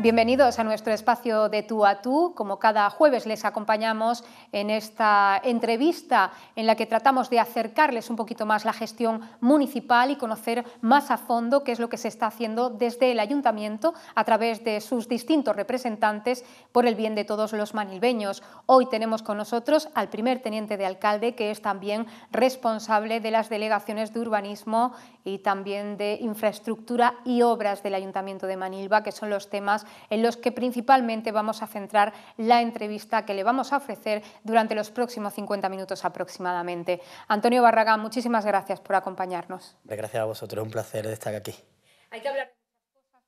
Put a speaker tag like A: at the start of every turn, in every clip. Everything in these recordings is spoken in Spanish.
A: Bienvenidos a nuestro espacio de tú a tú. Como cada jueves les acompañamos en esta entrevista en la que tratamos de acercarles un poquito más la gestión municipal y conocer más a fondo qué es lo que se está haciendo desde el ayuntamiento a través de sus distintos representantes por el bien de todos los manilbeños. Hoy tenemos con nosotros al primer teniente de alcalde que es también responsable de las delegaciones de urbanismo y también de infraestructura y obras del ayuntamiento de Manilva, que son los temas en los que principalmente vamos a centrar la entrevista que le vamos a ofrecer durante los próximos 50 minutos aproximadamente. Antonio Barragán, muchísimas gracias por acompañarnos.
B: Gracias a vosotros, un placer estar aquí. Hay que hablar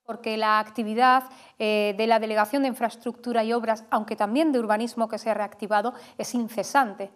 A: porque la actividad eh, de la Delegación de Infraestructura y Obras, aunque también de urbanismo que se ha reactivado, es incesante.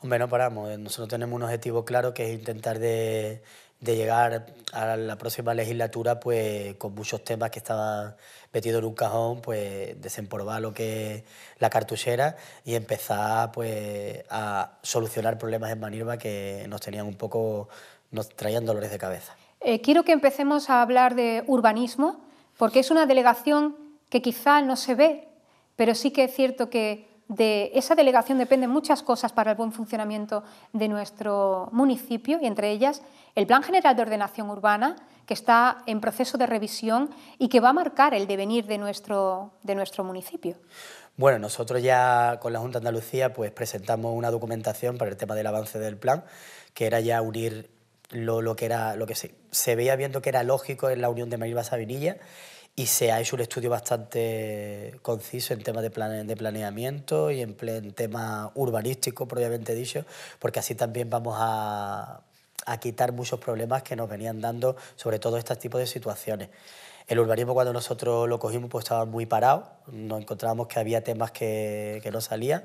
B: Hombre, no paramos. Nosotros tenemos un objetivo claro que es intentar de de llegar a la próxima legislatura pues con muchos temas que estaban metidos en un cajón, pues desempolvar lo que es la cartuchera y empezar pues a solucionar problemas en Manirva que nos tenían un poco, nos traían dolores de cabeza.
A: Eh, quiero que empecemos a hablar de urbanismo, porque es una delegación que quizá no se ve, pero sí que es cierto que de esa delegación dependen muchas cosas para el buen funcionamiento de nuestro municipio y entre ellas el Plan General de Ordenación Urbana, que está en proceso de revisión y que va a marcar el devenir de nuestro, de nuestro municipio.
B: Bueno, nosotros ya con la Junta de Andalucía pues, presentamos una documentación para el tema del avance del plan, que era ya unir lo, que, era, lo que se, se veía viendo que era lógico en la unión de Maribas Sabinilla y se ha hecho un estudio bastante conciso en temas de, de planeamiento y en, temas urbanísticos, propiamente dicho, porque así también vamos a, a quitar muchos problemas que nos venían dando, sobre todo este tipo de situaciones. El urbanismo cuando nosotros lo cogimos pues estaba muy parado, nos encontrábamos que había temas que, que no salían.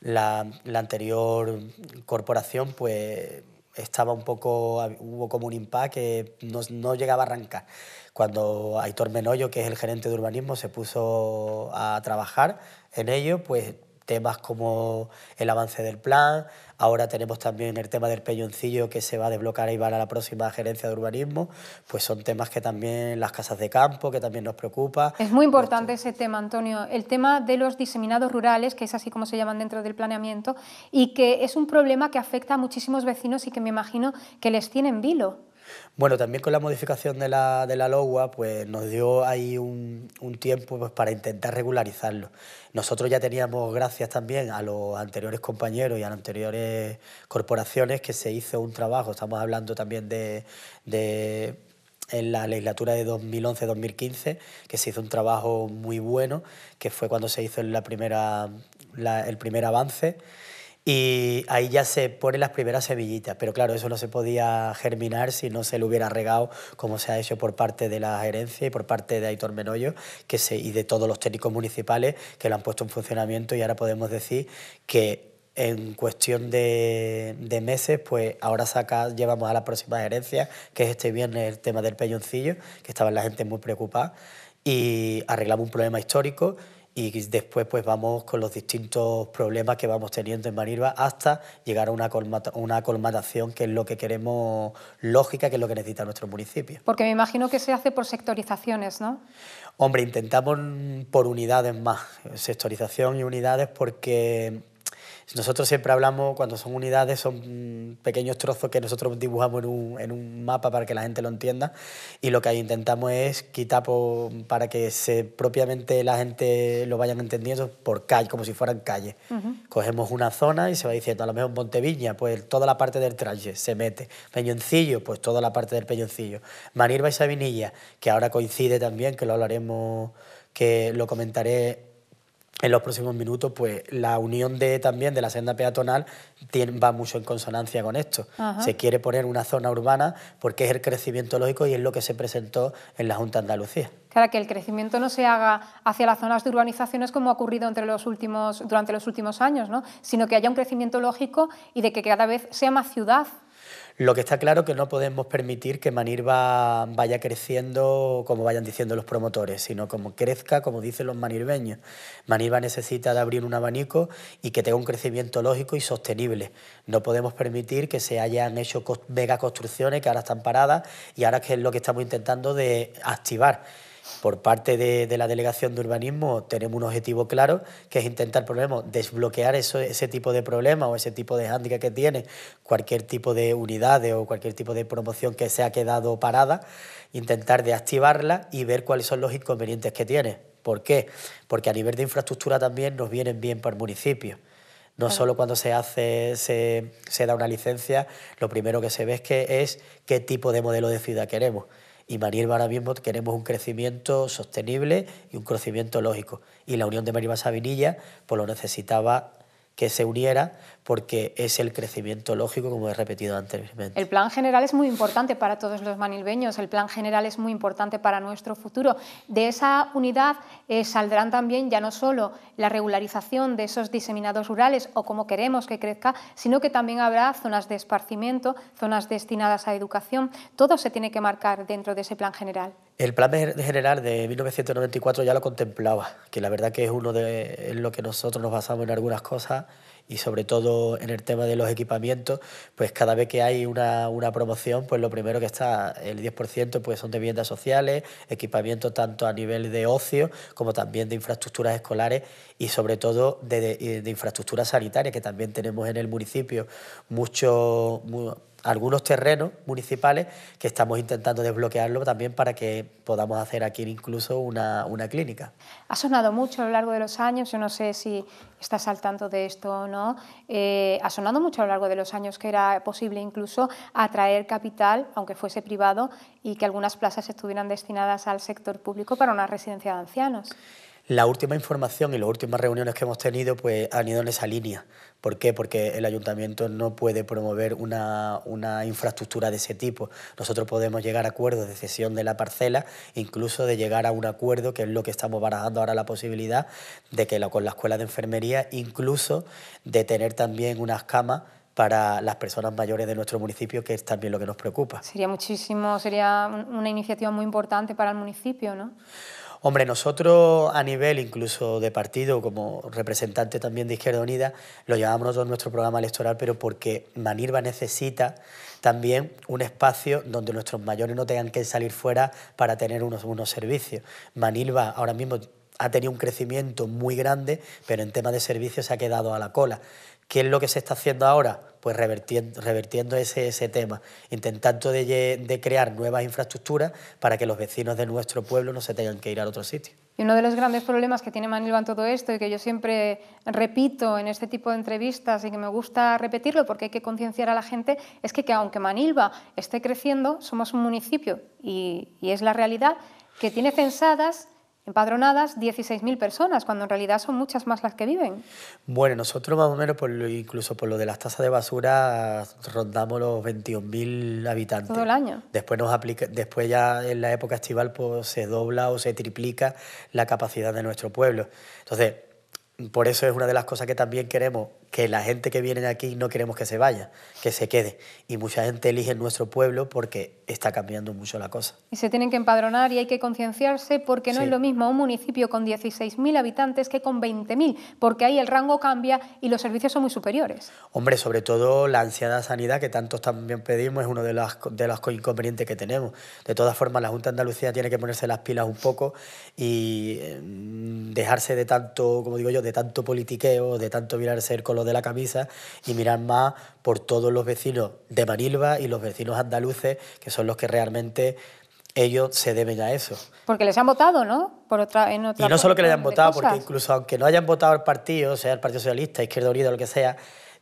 B: La, la anterior corporación pues estaba un poco, hubo como un impacto que no, no llegaba a arrancar. Cuando Aitor Menoyo, que es el gerente de urbanismo, se puso a trabajar en ello, pues temas como el avance del plan, ahora tenemos también el tema del peñoncillo que se va a desbloquear y va a la próxima gerencia de urbanismo, pues son temas que también las casas de campo, que también nos preocupa.
A: Es muy importante ese tema, Antonio, el tema de los diseminados rurales, que es así como se llaman dentro del planeamiento, y que es un problema que afecta a muchísimos vecinos y que me imagino que les tienen vilo.
B: Bueno, también con la modificación de la, de pues nos dio ahí un, tiempo pues, para intentar regularizarlo. Nosotros ya teníamos, gracias también a los anteriores compañeros y a las anteriores corporaciones, que se hizo un trabajo, estamos hablando también de, en la legislatura de 2011-2015, que se hizo un trabajo muy bueno, que fue cuando se hizo el primer avance. Y ahí ya se ponen las primeras semillitas, pero claro, eso no se podía germinar si no se lo hubiera regado como se ha hecho por parte de la gerencia y por parte de Aitor Menoyo que se, y de todos los técnicos municipales que lo han puesto en funcionamiento y ahora podemos decir que en cuestión de, meses, pues ahora saca, llevamos a la próxima gerencia, que es este viernes el tema del peñoncillo, que estaba la gente muy preocupada, y arreglamos un problema histórico y después pues vamos con los distintos problemas que vamos teniendo en Manirva hasta llegar a una, una colmatación que es lo que queremos lógica, que es lo que necesita nuestro municipio.
A: Porque me imagino que se hace por sectorizaciones, ¿no?
B: Hombre, intentamos por unidades más, sectorización y unidades porque nosotros siempre hablamos, cuando son unidades, son pequeños trozos que nosotros dibujamos en un, mapa para que la gente lo entienda y lo que intentamos es quitar para que se, propiamente la gente lo vayan entendiendo por calle, como si fueran calles. Cogemos una zona y se va diciendo, a lo mejor Monteviña, pues toda la parte del traje se mete, Peñoncillo, pues toda la parte del Peñoncillo, Manirba y Sabinilla, que ahora coincide también, que lo hablaremos, que lo comentaré en los próximos minutos, pues la unión de también de la senda peatonal va mucho en consonancia con esto. Se quiere poner una zona urbana porque es el crecimiento lógico y es lo que se presentó en la Junta de Andalucía. Claro,
A: que el crecimiento no se haga hacia las zonas de urbanizaciones como ha ocurrido durante los últimos años, sino que haya un crecimiento lógico y de que cada vez sea más ciudad
B: lo que está claro que no podemos permitir que Manirva vaya creciendo como vayan diciendo los promotores, sino como crezca como dicen los manirbeños. Manirva necesita de abrir un abanico y que tenga un crecimiento lógico y sostenible. No podemos permitir que se hayan hecho megaconstrucciones construcciones que ahora están paradas y ahora es lo que estamos intentando de activar por parte de, la Delegación de Urbanismo tenemos un objetivo claro, que es intentar desbloquear ese tipo de problema o ese tipo de hándicap que tiene cualquier tipo de unidades o cualquier tipo de promoción que se ha quedado parada, intentar desactivarla y ver cuáles son los inconvenientes que tiene. ¿Por qué? Porque a nivel de infraestructura también nos vienen bien para el municipio. No solo cuando se da una licencia, lo primero que se ve es qué tipo de modelo de ciudad queremos y Maribel ahora mismo queremos un crecimiento sostenible y un crecimiento lógico. Y la unión de Maribel Sabinilla pues, lo necesitaba que se uniera porque es el crecimiento lógico, como he repetido anteriormente.
A: El plan general es muy importante para todos los manilbeños, el plan general es muy importante para nuestro futuro. De esa unidad eh, saldrán también ya no solo la regularización de esos diseminados rurales o como queremos que crezca, sino que también habrá zonas de esparcimiento, zonas destinadas a educación. Todo se tiene que marcar dentro de ese plan general.
B: El plan general de 1994 ya lo contemplaba, que la verdad que es uno de en lo que nosotros nos basamos en algunas cosas y sobre todo en el tema de los equipamientos, pues cada vez que hay una, promoción, pues lo primero que está, el 10% pues son de viviendas sociales, equipamiento tanto a nivel de ocio como también de infraestructuras escolares y sobre todo de, infraestructuras sanitarias, infraestructura que también tenemos en el municipio mucho, algunos terrenos municipales que estamos intentando desbloquearlo también para que podamos hacer aquí incluso una, una, clínica.
A: Ha sonado mucho a lo largo de los años, yo no sé si estás al tanto de esto o no, eh, ha sonado mucho a lo largo de los años que era posible incluso atraer capital, aunque fuese privado, y que algunas plazas estuvieran destinadas al sector público para una residencia de ancianos.
B: La última información y las últimas reuniones que hemos tenido pues, han ido en esa línea. ¿Por qué? Porque el ayuntamiento no puede promover una, infraestructura de ese tipo. Nosotros podemos llegar a acuerdos de cesión de la parcela, incluso de llegar a un acuerdo, que es lo que estamos barajando ahora la posibilidad, de que con la escuela de enfermería, incluso de tener también unas camas para las personas mayores de nuestro municipio, que es también lo que nos preocupa. Sería
A: muchísimo, sería una iniciativa muy importante para el municipio, ¿no?
B: Hombre, nosotros a nivel incluso de partido, como representante también de Izquierda Unida, lo llevamos en nuestro programa electoral, pero porque Manilva necesita también un espacio donde nuestros mayores no tengan que salir fuera para tener unos, unos servicios. Manilva ahora mismo ha tenido un crecimiento muy grande, pero en tema de servicios se ha quedado a la cola. ¿Qué es lo que se está haciendo ahora? Pues revertiendo, ese, ese, tema, intentando de, crear nuevas infraestructuras para que los vecinos de nuestro pueblo no se tengan que ir a otro sitio.
A: Y uno de los grandes problemas que tiene Manilva en todo esto y que yo siempre repito en este tipo de entrevistas y que me gusta repetirlo porque hay que concienciar a la gente es que, aunque Manilva esté creciendo, somos un municipio y, y es la realidad que tiene censadas empadronadas 16.000 personas, cuando en realidad son muchas más las que viven.
B: Bueno, nosotros más o menos, por incluso por lo de las tasas de basura, rondamos los 21.000 habitantes. Todo el año. Después, nos aplica, después ya en la época estival pues, se dobla o se triplica la capacidad de nuestro pueblo. Entonces, por eso es una de las cosas que también queremos que la gente que viene de aquí no queremos que se vaya, que se quede. Y mucha gente elige nuestro pueblo porque está cambiando mucho la cosa.
A: Y se tienen que empadronar y hay que concienciarse porque no es lo mismo un municipio con 16.000 habitantes que con 20.000, porque ahí el rango cambia y los servicios son muy superiores.
B: Hombre, sobre todo la ansiada sanidad que tantos también pedimos es uno de los, de los inconvenientes que tenemos. De todas formas, la Junta de Andalucía tiene que ponerse las pilas un poco y em, dejarse de tanto, como digo yo, de tanto politiqueo, de tanto mirar el color de la camisa y mirar más por todos los vecinos de Manilva y los vecinos andaluces, que son los que realmente ellos se deben a eso.
A: Porque les han votado, ¿no? Por otra, y no solo que les hayan votado, porque
B: incluso aunque no hayan votado al partido, sea el Partido Socialista, Izquierda Unida, lo que sea,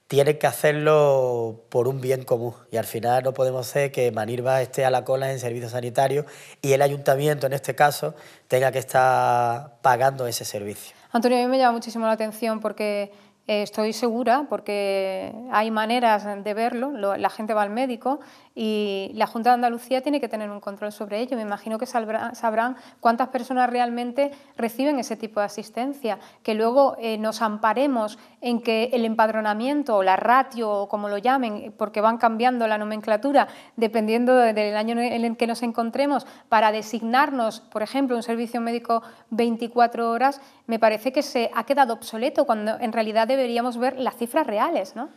B: tienen que hacerlo por un bien común. Y al final no podemos ser que Manilva esté a la cola en servicios sanitarios y el ayuntamiento, en este caso, tenga que estar pagando ese servicio.
A: Antonio, a mí me llama muchísimo la atención porque eh, estoy segura porque hay maneras de verlo, la gente va al médico y la Junta de Andalucía tiene que tener un control sobre ello. Me imagino que sabrán cuántas personas realmente reciben ese tipo de asistencia, que luego eh, nos amparemos en que el empadronamiento o la ratio o como lo llamen, porque van cambiando la nomenclatura dependiendo del año en el que nos encontremos, para designarnos, por ejemplo, un servicio médico 24 horas, me parece que se ha quedado obsoleto cuando en realidad debe deberíamos ver las cifras reales, ¿no?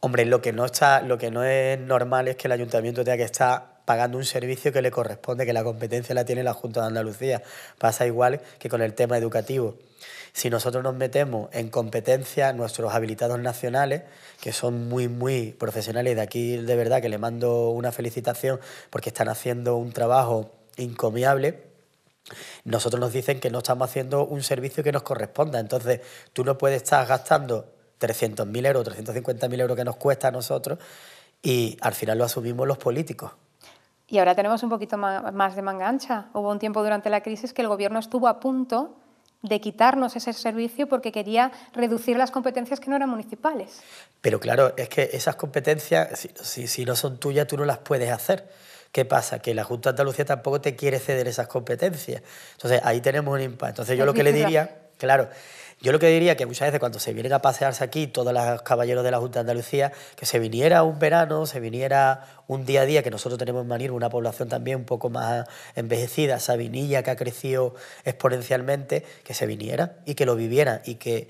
B: Hombre, lo que no, está, lo que no es normal es que el ayuntamiento tenga que estar pagando un servicio que le corresponde, que la competencia la tiene la Junta de Andalucía. Pasa igual que con el tema educativo. Si nosotros nos metemos en competencia, nuestros habilitados nacionales, que son muy, muy profesionales, de aquí de verdad que le mando una felicitación porque están haciendo un trabajo encomiable nosotros nos dicen que no estamos haciendo un servicio que nos corresponda. Entonces, tú no puedes estar gastando 300.000 euros, 350.000 euros que nos cuesta a nosotros y al final lo asumimos los políticos.
A: Y ahora tenemos un poquito más de mangancha Hubo un tiempo durante la crisis que el gobierno estuvo a punto de quitarnos ese servicio porque quería reducir las competencias que no eran municipales.
B: Pero claro, es que esas competencias, si no son tuyas, tú no las puedes hacer. ¿Qué pasa? Que la Junta de Andalucía tampoco te quiere ceder esas competencias. Entonces, ahí tenemos un impacto. Entonces, yo lo que le diría, claro, yo lo que diría que muchas veces cuando se vienen a pasearse aquí, todos los caballeros de la Junta de Andalucía, que se viniera un verano, se viniera un día a día, que nosotros tenemos en una población también un poco más envejecida, Sabinilla que ha crecido exponencialmente, que se viniera y que lo viviera y que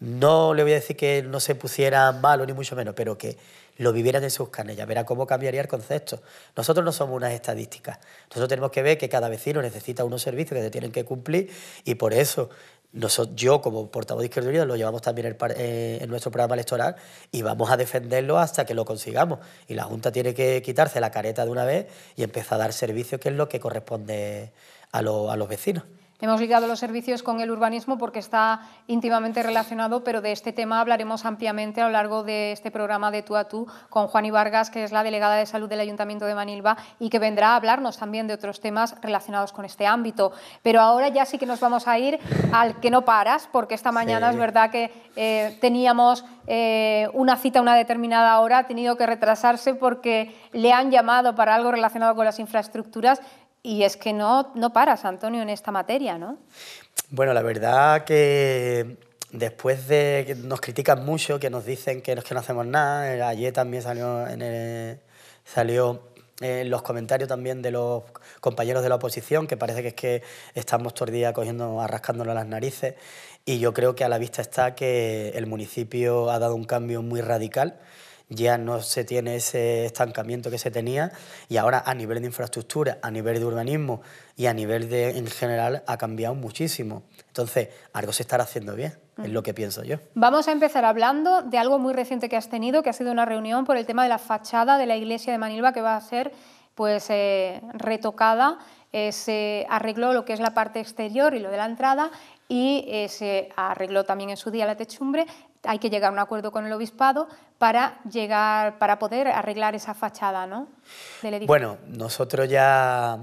B: no le voy a decir que no se pusiera malo ni mucho menos, pero que lo vivieran en sus canellas, Verá cómo cambiaría el concepto. Nosotros no somos unas estadísticas. Nosotros tenemos que ver que cada vecino necesita unos servicios que se tienen que cumplir y por eso nosotros, yo como portavoz de Izquierda lo llevamos también eh, en nuestro programa electoral y vamos a defenderlo hasta que lo consigamos. Y la Junta tiene que quitarse la careta de una vez y empezar a dar servicio que es lo que corresponde a los vecinos.
A: Hemos ligado los servicios con el urbanismo porque está íntimamente relacionado, pero de este tema hablaremos ampliamente a lo largo de este programa de Tú a Tú con Juani Vargas, que es la delegada de salud del Ayuntamiento de Manilva y que vendrá a hablarnos también de otros temas relacionados con este ámbito. Pero ahora ya sí que nos vamos a ir al que no paras, porque esta mañana es verdad que eh, teníamos eh, una cita a una determinada hora, ha tenido que retrasarse porque le han llamado para algo relacionado con las infraestructuras y es que no, paras, Antonio, en esta materia, ¿no?
B: Bueno, la verdad que después de que nos critican mucho, que nos dicen que, no hacemos nada, eh, ayer también salió en salió eh, los comentarios también de los compañeros de la oposición, que parece que es que estamos todo el día cogiendo, arrascándonos las narices, y yo creo que a la vista está que el municipio ha dado un cambio muy radical ya no se tiene ese estancamiento que se tenía y ahora a nivel de infraestructura, a nivel de urbanismo y a nivel de, en general ha cambiado muchísimo. Entonces, algo se estará haciendo bien, es lo que pienso yo.
A: Vamos a empezar hablando de algo muy reciente que has tenido, que ha sido una reunión por el tema de la fachada de la iglesia de Manilva que va a ser pues eh, retocada, se arregló lo que es la parte exterior y lo de la entrada y se arregló también en su día la techumbre hay que llegar a un acuerdo con el obispado para llegar, para poder arreglar esa fachada, ¿no? Del edificio. Bueno,
B: nosotros ya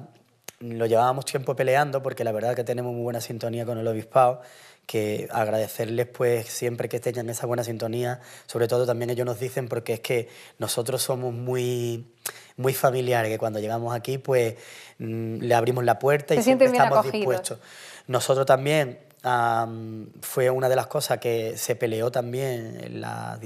B: lo llevábamos tiempo peleando porque la verdad que tenemos muy buena sintonía con el obispado que agradecerles pues siempre que tengan esa buena sintonía, sobre todo también ellos nos dicen porque es que nosotros somos muy muy familiares, que cuando llegamos aquí pues mm, le abrimos la puerta y siempre estamos dispuestos. Nosotros también fue una de las cosas que se peleó también en las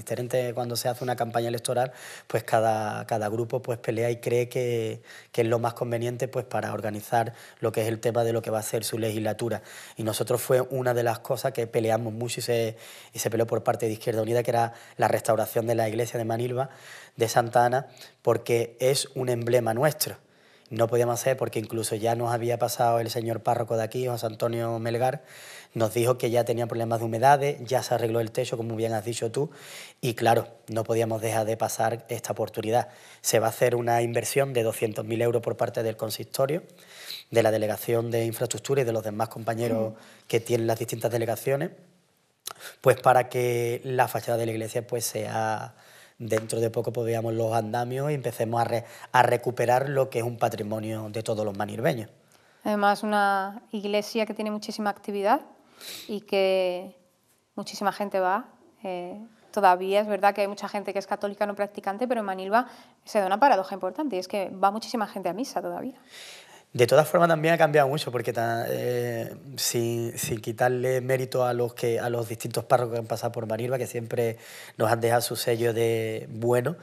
B: cuando se hace una campaña electoral, pues cada, cada grupo pues pelea y cree que, es lo más conveniente pues para organizar lo que es el tema de lo que va a ser su legislatura. Y nosotros fue una de las cosas que peleamos mucho y se, y se peleó por parte de Izquierda Unida, que era la restauración de la iglesia de Manilva, de Santa Ana, porque es un emblema nuestro no podíamos hacer porque incluso ya nos había pasado el señor párroco de aquí, José Antonio Melgar, nos dijo que ya tenía problemas de humedades, ya se arregló el techo, como bien has dicho tú, y claro, no podíamos dejar de pasar esta oportunidad. Se va a hacer una inversión de 200.000 euros por parte del consistorio, de la Delegación de Infraestructura y de los demás compañeros que tienen las distintas delegaciones, pues para que la fachada de la iglesia pues sea dentro de poco podíamos los andamios y empecemos a, a recuperar lo que es un patrimonio de todos los manirbeños.
A: Además, una iglesia que tiene muchísima actividad y que muchísima gente va. Eh, todavía es verdad que hay mucha gente que es católica no practicante, pero en Manilva se da una paradoja importante y es que va muchísima gente a misa todavía.
B: De todas formas, también ha cambiado mucho, porque eh, sin, quitarle mérito a los, que, a los distintos párrocos que han pasado por Manilva, que siempre nos han dejado su sello de bueno,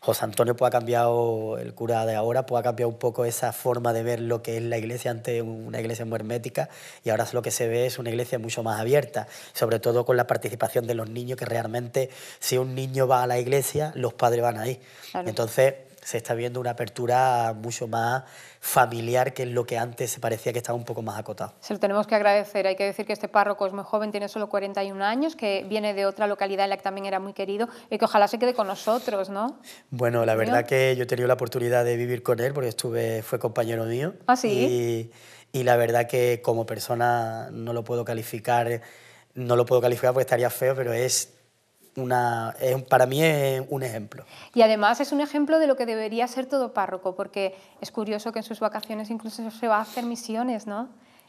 B: José Antonio pues, ha cambiado, el cura de ahora, pues, ha cambiado un poco esa forma de ver lo que es la iglesia, antes una iglesia muy hermética, y ahora lo que se ve es una iglesia mucho más abierta, sobre todo con la participación de los niños, que realmente si un niño va a la iglesia, los padres van ahí. Entonces, se está viendo una apertura mucho más familiar que lo que antes se parecía que estaba un poco más acotado.
A: Se lo tenemos que agradecer. Hay que decir que este párroco es muy joven, tiene solo 41 años, que viene de otra localidad en la que también era muy querido y que ojalá se quede con nosotros, ¿no?
B: Bueno, la verdad que yo he tenido la oportunidad de vivir con él porque estuve, fue compañero mío. ¿Ah, Y, la verdad que como persona no lo puedo calificar, no lo puedo calificar porque estaría feo, pero es una, para mí es un ejemplo.
A: Y además es un ejemplo de lo que debería ser todo párroco, porque es curioso que en sus vacaciones incluso se va a hacer misiones, ¿no?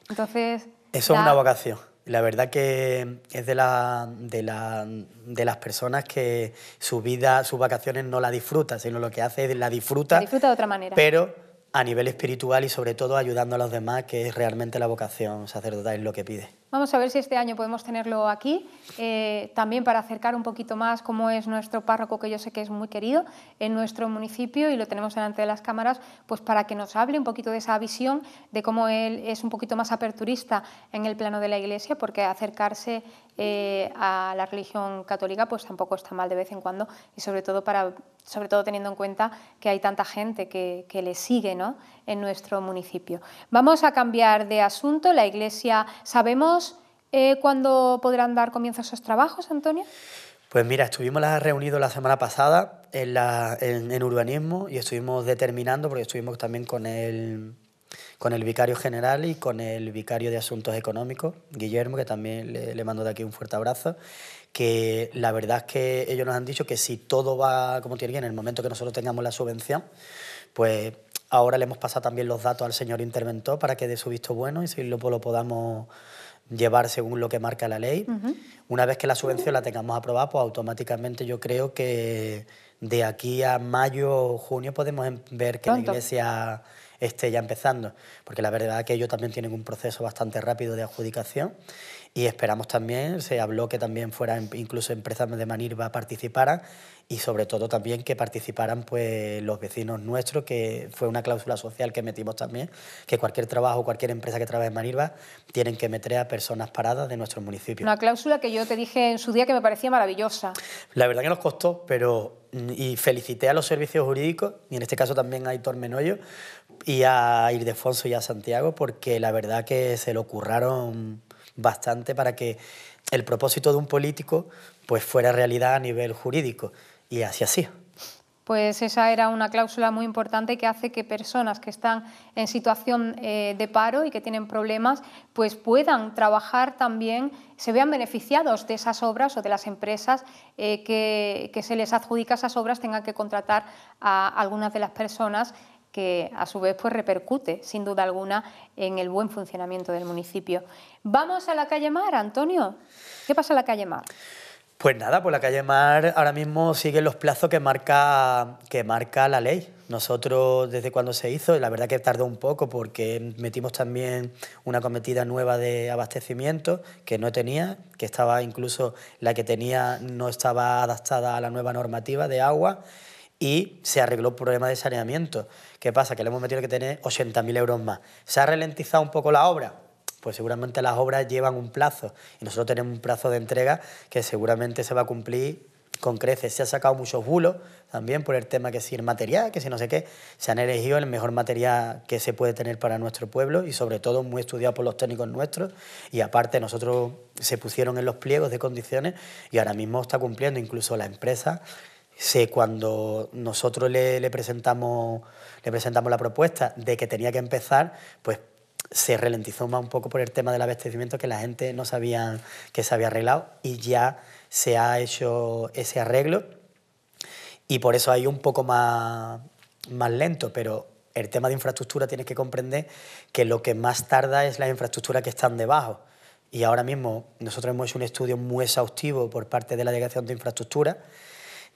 A: Entonces...
B: Eso es una vocación. La verdad que es de, la, la, de, las personas que su vida, sus vacaciones no la disfruta, sino lo que hace es la disfruta. disfruta
A: de otra manera. Pero
B: a nivel espiritual y sobre todo ayudando a los demás, que es realmente la vocación sacerdotal, es lo que pide.
A: Vamos a ver si este año podemos tenerlo aquí, eh, también para acercar un poquito más cómo es nuestro párroco, que yo sé que es muy querido en nuestro municipio y lo tenemos delante de las cámaras, pues para que nos hable un poquito de esa visión, de cómo él es un poquito más aperturista en el plano de la Iglesia, porque acercarse eh, a la religión católica pues tampoco está mal de vez en cuando y sobre todo, para, sobre todo teniendo en cuenta que hay tanta gente que, que le sigue, ¿no? en nuestro municipio. Vamos a cambiar de asunto. La Iglesia, ¿sabemos eh, cuándo podrán dar comienzo esos trabajos, Antonio?
B: Pues mira, estuvimos reunidos la semana pasada en, la, en, urbanismo y estuvimos determinando, porque estuvimos también con el, con el vicario general y con el vicario de asuntos económicos, Guillermo, que también le, le mando de aquí un fuerte abrazo, que la verdad es que ellos nos han dicho que si todo va como tiene que en el momento que nosotros tengamos la subvención, pues Ahora le hemos pasado también los datos al señor interventor para que dé su visto bueno y si lo, lo podamos llevar según lo que marca la ley. Una vez que la subvención la tengamos aprobada, pues automáticamente yo creo que de aquí a mayo o junio podemos em, ver que la iglesia esté ya empezando, porque la verdad es que ellos también tienen un proceso bastante rápido de adjudicación y esperamos también, se habló que también fueran em, incluso empresas de Manirva participaran y sobre todo también que participaran pues los vecinos nuestros, que fue una cláusula social que metimos también, que cualquier trabajo, cualquier empresa que trabaje en Manirva tienen que meter a personas paradas de nuestro municipio. Una
A: cláusula que yo te dije en su día que me parecía maravillosa.
B: La verdad que nos costó, pero mm, y felicité a los servicios jurídicos, y en este caso también a Hitor Menoyo, y a Irdefonso y a Santiago, porque la verdad que se lo curraron bastante para que el propósito de un político pues fuera realidad a nivel jurídico y así así.
A: Pues esa era una cláusula muy importante que hace que personas que están en situación eh, de paro y que tienen problemas, pues puedan trabajar también, se vean beneficiados de esas obras o de las empresas eh, que, se les adjudica esas obras, tengan que contratar a algunas de las personas que a su vez pues repercute sin duda alguna en el buen funcionamiento del municipio. Vamos a la calle Mar, Antonio. ¿Qué pasa en la calle Mar?
B: Pues nada, pues la calle Mar ahora mismo sigue los plazos que marca, que marca la ley. Nosotros, desde cuando se hizo, la verdad que tardó un poco porque metimos también una cometida nueva de abastecimiento que no tenía, que estaba incluso la que tenía no estaba adaptada a la nueva normativa de agua y se arregló el problema de saneamiento. ¿Qué pasa? Que le hemos metido que tener 80.000 euros más. ¿Se ha ralentizado un poco la obra? Pues seguramente las obras llevan un plazo y nosotros tenemos un plazo de entrega que seguramente se va a cumplir con creces. Se ha sacado muchos bulos también por el tema que si el material, que si no sé qué, se han elegido el mejor material que se puede tener para nuestro pueblo y sobre todo muy estudiado por los técnicos nuestros y aparte nosotros se pusieron en los pliegos de condiciones y ahora mismo está cumpliendo incluso la empresa cuando nosotros le, presentamos, la propuesta de que tenía que empezar, pues se ralentizó más un poco por el tema del abastecimiento que la gente no sabía que se había arreglado y ya se ha hecho ese arreglo y por eso hay un poco más, más lento, pero el tema de infraestructura tienes que comprender que lo que más tarda es la infraestructura que están debajo. Y ahora mismo nosotros hemos hecho un estudio muy exhaustivo por parte de la Delegación de Infraestructura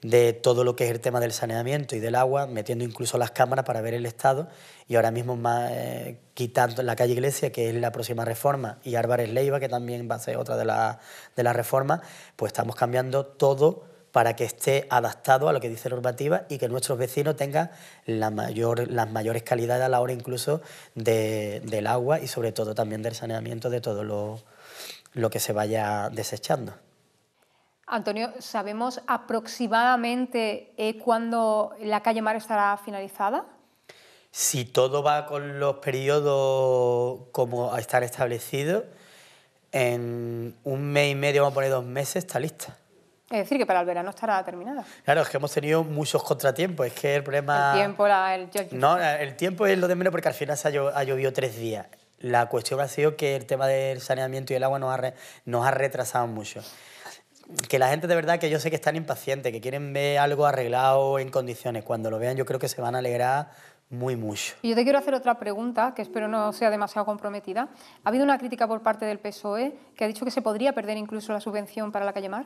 B: de todo lo que es el tema del saneamiento y del agua, metiendo incluso las cámaras para ver el estado y ahora mismo más, eh, quitando la calle Iglesia, que es la próxima reforma, y Álvarez Leiva, que también va a ser otra de las de la reformas, pues estamos cambiando todo para que esté adaptado a lo que dice la normativa y que nuestros vecinos tengan la mayor, las mayores calidades a la hora incluso del agua y sobre todo también del saneamiento de todo lo, lo que se vaya desechando.
A: Antonio, ¿sabemos aproximadamente eh, cuándo la calle Mar estará finalizada?
B: Si todo va con los periodos como están establecidos, en un mes y medio, vamos a poner dos meses, está lista.
A: Es decir, que para el verano estará terminada.
B: Claro, es que hemos tenido muchos contratiempos. Es que el problema. tiempo,
A: el... No,
B: el tiempo es lo de menos porque al final ha llovido tres días. La cuestión ha sido que el tema del saneamiento y el agua nos ha retrasado mucho que la gente de verdad que yo sé que están impacientes, que quieren ver algo arreglado en condiciones. Cuando lo vean yo creo que se van a alegrar muy mucho.
A: Y yo te quiero hacer otra pregunta, que espero no sea demasiado comprometida. ¿Ha habido una crítica por parte del PSOE que ha dicho que se podría perder incluso la subvención para la calle Mar?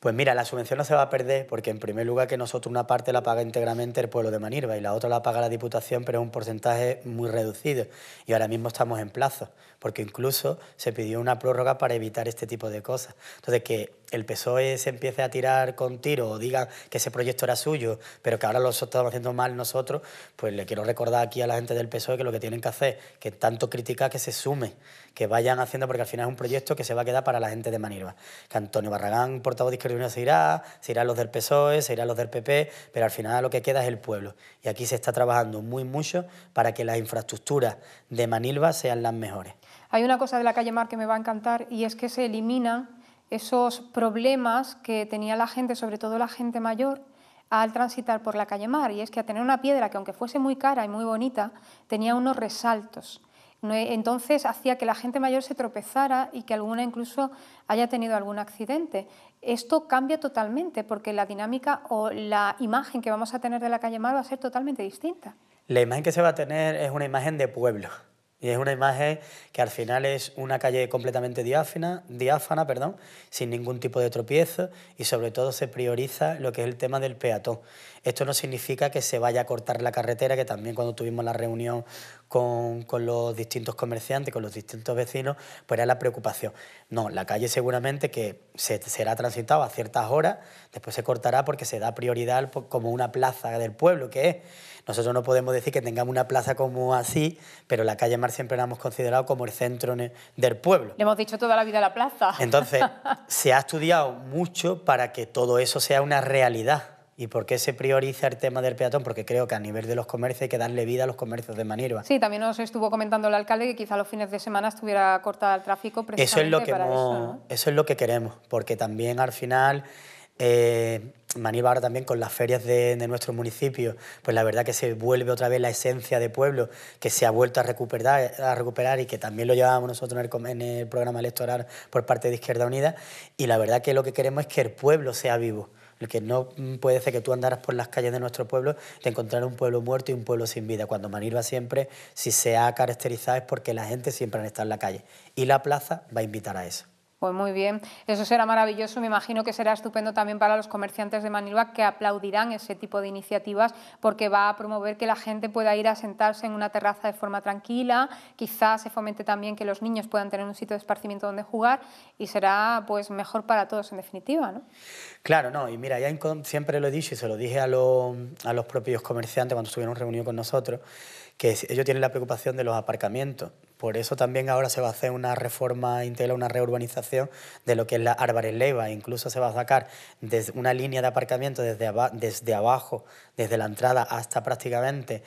B: Pues mira, la subvención no se va a perder porque en primer lugar que nosotros una parte la paga íntegramente el pueblo de Manirva y la otra la paga la Diputación, pero es un porcentaje muy reducido y ahora mismo estamos en plazo, porque incluso se pidió una prórroga para evitar este tipo de cosas. Entonces que el PSOE se empiece a tirar con tiro o diga que ese proyecto era suyo, pero que ahora lo estamos haciendo mal nosotros, pues le quiero recordar aquí a la gente del PSOE que lo que tienen que hacer, que tanto critica que se sume, que vayan haciendo, porque al final es un proyecto que se va a quedar para la gente de Manilva. Que Antonio Barragán, portavoz de Izquierda se irá, se irán los del PSOE, se irán los del PP, pero al final lo que queda es el pueblo. Y aquí se está trabajando muy mucho para que las infraestructuras de Manilva sean las mejores.
A: Hay una cosa de la calle Mar que me va a encantar y es que se elimina esos problemas que tenía la gente, sobre todo la gente mayor, al transitar por la calle Mar, y es que a tener una piedra que aunque fuese muy cara y muy bonita, tenía unos resaltos. E, entonces hacía que la gente mayor se tropezara y que alguna incluso haya tenido algún accidente. Esto cambia totalmente porque la dinámica o la imagen que vamos a tener de la calle Mar va a ser totalmente distinta.
B: La imagen que se va a tener es una imagen de pueblo. Y es una imagen que al final es una calle completamente diáfana, diáfana perdón, sin ningún tipo de tropiezo y sobre todo se prioriza lo que es el tema del peatón. Esto no significa que se vaya a cortar la carretera, que también cuando tuvimos la reunión con, los distintos comerciantes, con los distintos vecinos, pues era la preocupación. No, la calle seguramente que se, será transitada a ciertas horas, después se cortará porque se da prioridad como una plaza del pueblo que es. Nosotros no podemos decir que tengamos una plaza como así, pero la calle Mar siempre la hemos considerado como el centro del pueblo.
A: Le hemos dicho toda la vida la plaza. Entonces,
B: se ha estudiado mucho para que todo eso sea una realidad. ¿Y por qué se prioriza el tema del peatón? Porque creo que a nivel de los comercios hay que darle vida a los comercios de Manirva. Sí,
A: también nos estuvo comentando el alcalde que quizá los fines de semana estuviera cortada el tráfico precisamente eso es lo que
B: eso, es lo que queremos, porque también al final eh, Maniva ahora también con las ferias de, nuestro municipio, pues la verdad que se vuelve otra vez la esencia de pueblo, que se ha vuelto a recuperar, a recuperar y que también lo llevábamos nosotros en el, programa electoral por parte de Izquierda Unida. Y la verdad que lo que queremos es que el pueblo sea vivo. El que no mm, puede ser que tú andaras por las calles de nuestro pueblo te encontrar un pueblo muerto y un pueblo sin vida. Cuando Manirva siempre, si se ha caracterizado, es porque la gente siempre ha estado en la calle. Y la plaza va a invitar a eso.
A: Pues muy bien, eso será maravilloso, me imagino que será estupendo también para los comerciantes de Manilva que aplaudirán ese tipo de iniciativas porque va a promover que la gente pueda ir a sentarse en una terraza de forma tranquila, quizás se fomente también que los niños puedan tener un sitio de esparcimiento donde jugar y será pues mejor para todos en definitiva, ¿no?
B: Claro, no, y mira, ya siempre lo he dicho y se lo dije a, los, a los propios comerciantes cuando estuvieron reunidos con nosotros, que ellos tienen la preocupación de los aparcamientos por eso también ahora se va a hacer una reforma integral, una reurbanización de lo que es la Álvarez Leiva. Incluso se va a sacar desde una línea de aparcamiento desde, abajo, desde la entrada hasta prácticamente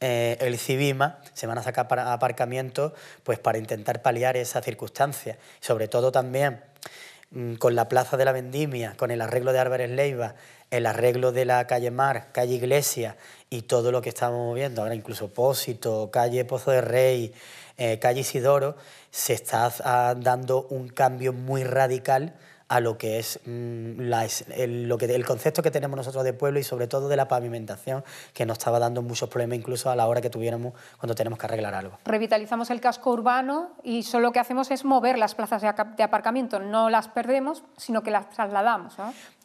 B: eh, el Cibima, se van a sacar para aparcamientos pues, para intentar paliar esa circunstancia. Sobre todo también mm, con la Plaza de la Vendimia, con el arreglo de Álvarez Leiva, el arreglo de la calle Mar, calle Iglesia y todo lo que estamos viendo ahora, incluso Pósito, calle Pozo de Rey. Eh, calle Isidoro se está ah, dando un cambio muy radical a lo que es mm, el, lo que, concepto que tenemos nosotros de pueblo y sobre todo de la pavimentación, que nos estaba dando muchos problemas incluso a la hora que tuviéramos cuando tenemos que arreglar algo.
A: Revitalizamos el casco urbano y solo lo que hacemos es mover las plazas de aparcamiento, no las perdemos, sino que las trasladamos.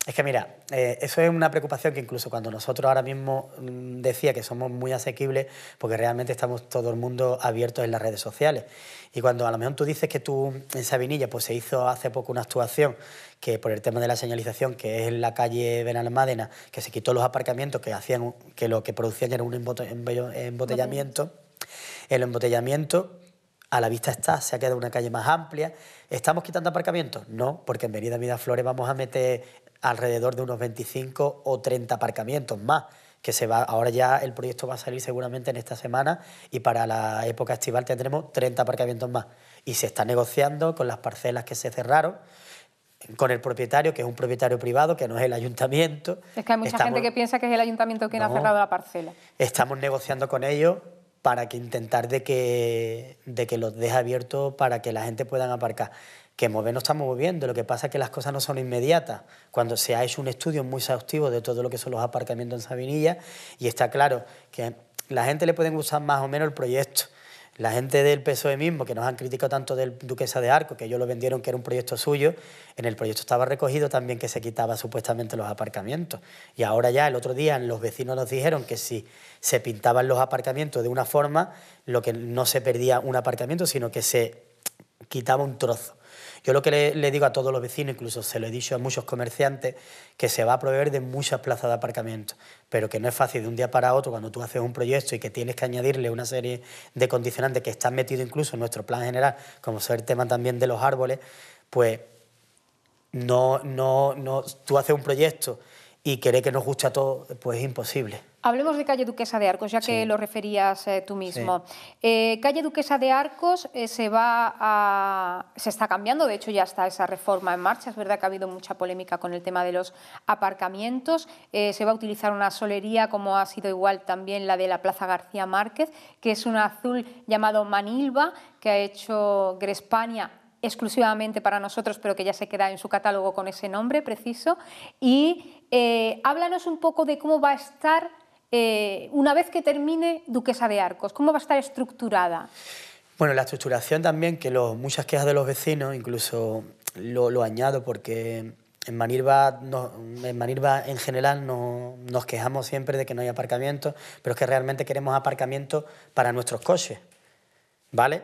B: Es que mira, eh, eso es una preocupación que incluso cuando nosotros ahora mismo mm, decía que somos muy asequibles, porque realmente estamos todo el mundo abierto en las redes sociales. Y cuando a lo mejor tú dices que tú en Sabinilla pues se hizo hace poco una actuación que por el tema de la señalización, que es en la calle Benalmádena, que se quitó los aparcamientos que hacían que lo que producían era un embotellamiento, el embotellamiento a la vista está, se ha quedado una calle más amplia. ¿Estamos quitando aparcamientos? No, porque en Avenida Flores vamos a meter alrededor de unos 25 o 30 aparcamientos más que se va, ahora ya el proyecto va a salir seguramente en esta semana y para la época estival tendremos 30 aparcamientos más. Y se está negociando con las parcelas que se cerraron con el propietario, que es un propietario privado, que no es el ayuntamiento.
A: Es que hay mucha gente que piensa que es el ayuntamiento quien ha cerrado la parcela.
B: Estamos negociando con ellos para que intentar de que, de que los deje abiertos para que la gente pueda aparcar que mover no estamos moviendo, lo que pasa es que las cosas no son inmediatas. Cuando se ha hecho un estudio muy exhaustivo de todo lo que son los aparcamientos en Sabinilla, y está claro que la gente le pueden gustar más o menos el proyecto. La gente del PSOE mismo, que nos han criticado tanto del Duquesa de Arco, que ellos lo vendieron que era un proyecto suyo, en el proyecto estaba recogido también que se quitaba supuestamente los aparcamientos. Y ahora ya el otro día los vecinos nos dijeron que si se pintaban los aparcamientos de una forma, lo que no se perdía un aparcamiento, sino que se quitaba un trozo. Yo lo que le, digo a todos los vecinos, incluso se lo he dicho a muchos comerciantes, que se va a proveer de muchas plazas de aparcamiento, pero que no es fácil de un día para otro cuando tú haces un proyecto y que tienes que añadirle una serie de condicionantes que están metidos incluso en nuestro plan general, como ser el tema también de los árboles, pues no, tú haces un proyecto y querer que nos guste a todos, pues es imposible.
A: Hablemos de calle Duquesa de Arcos, ya que lo referías eh, tú mismo. Eh, calle Duquesa de Arcos eh, se va a... se está cambiando, de hecho ya está esa reforma en marcha. Es verdad que ha habido mucha polémica con el tema de los aparcamientos. se va a utilizar una solería, como ha sido igual también la de la Plaza García Márquez, que es un azul llamado Manilva, que ha hecho Grespaña exclusivamente para nosotros, pero que ya se queda en su catálogo con ese nombre preciso. Y eh, háblanos un poco de cómo va a estar, eh, una vez que termine Duquesa de Arcos, cómo va a estar estructurada.
B: Bueno, la estructuración también, que muchas quejas de los vecinos, incluso lo, añado porque en Manirva, en general nos quejamos siempre de que no hay aparcamiento, pero es que realmente queremos aparcamiento para nuestros coches, ¿vale?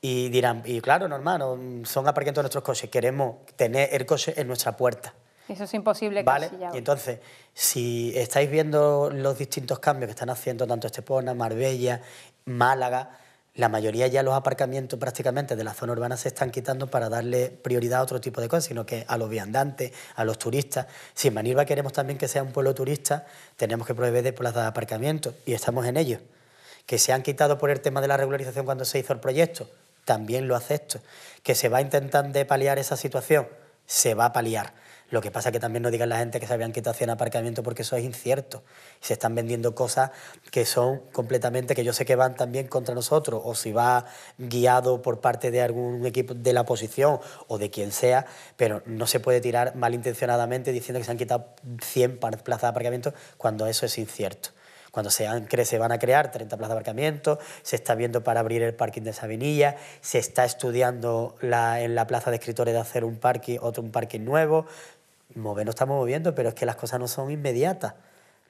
B: Y dirán, y claro, normal, son aparcamientos de nuestros coches, queremos tener el coche en nuestra puerta.
A: Eso es imposible. Vale, y
B: entonces, si estáis viendo los distintos cambios que están haciendo tanto Estepona, Marbella, Málaga, la mayoría ya los aparcamientos prácticamente de la zona urbana se están quitando para darle prioridad a otro tipo de cosas, sino que a los viandantes, a los turistas. Si en Manilva queremos también que sea un pueblo turista, tenemos que proveer de plazas de aparcamiento y estamos en ello. Que se han quitado por el tema de la regularización cuando se hizo el proyecto, también lo acepto. Que se va a intentar paliar esa situación, se va a paliar. Lo que pasa es que también nos digan la gente que se habían quitado 100 aparcamientos porque eso es incierto. se están vendiendo cosas que son completamente, que yo sé que van también contra nosotros, o si va guiado por parte de algún equipo de la oposición o de quien sea, pero no se puede tirar malintencionadamente diciendo que se han quitado 100 plazas de aparcamiento cuando eso es incierto cuando se, van a crear 30 plazas de aparcamiento, se está viendo para abrir el parking de Sabinilla, se está estudiando en la plaza de escritores de hacer un parking, otro un parking nuevo, movernos estamos moviendo, pero es que las cosas no son inmediatas.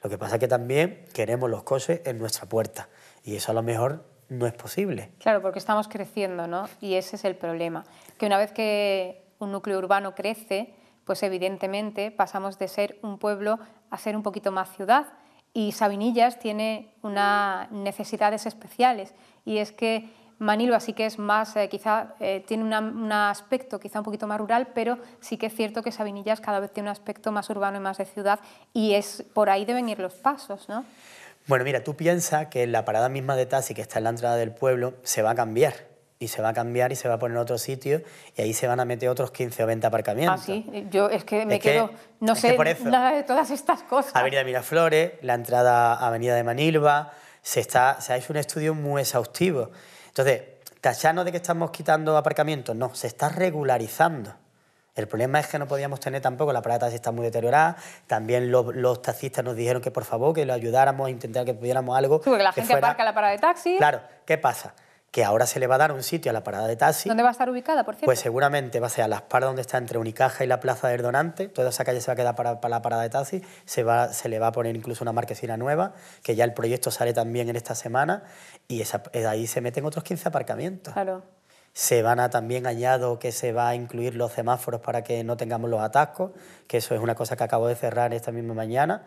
B: Lo que pasa es que también queremos los coches en nuestra puerta y eso a lo mejor no es posible.
A: Claro, porque estamos creciendo, ¿no? Y ese es el problema. Que una vez que un núcleo urbano crece, pues evidentemente pasamos de ser un pueblo a ser un poquito más ciudad. Y Sabinillas tiene unas necesidades especiales y es que Manilva sí que es más, eh, quizá eh, tiene un aspecto quizá un poquito más rural, pero sí que es cierto que Sabinillas cada vez tiene un aspecto más urbano y más de ciudad y es por ahí deben ir los pasos, ¿no?
B: Bueno, mira, tú piensas que la parada misma de taxi que está en la entrada del pueblo se va a cambiar y se va a cambiar y se va a poner otro sitio y ahí se van a meter otros 15 o 20 aparcamientos. Ah,
A: sí, yo es que me quedo, no sé nada de todas estas cosas. Avenida
B: Miraflores, la entrada Avenida de Manilva, se, está, se ha hecho un estudio muy exhaustivo entonces, tachano de que estamos quitando aparcamientos, no, se está regularizando. El problema es que no podíamos tener tampoco, la parada taxi está muy deteriorada, también los, taxistas nos dijeron que por favor, que lo ayudáramos, a intentar que pudiéramos algo. porque la gente parca aparca
A: la parada de taxi. Claro,
B: ¿qué pasa? que ahora se le va a dar un sitio a la parada de taxi. ¿Dónde va a
A: estar ubicada, por cierto? Pues
B: seguramente va a ser a las paradas donde está entre Unicaja y la Plaza del Donante. Toda esa calle se va a quedar para, la parada de taxi. Se, va, se le va a poner incluso una marquesina nueva, que ya el proyecto sale también en esta semana. Y esa, eh, ahí se meten otros 15 aparcamientos. Claro. Se van a también añado que se va a incluir los semáforos para que no tengamos los atascos, que eso es una cosa que acabo de cerrar esta misma mañana.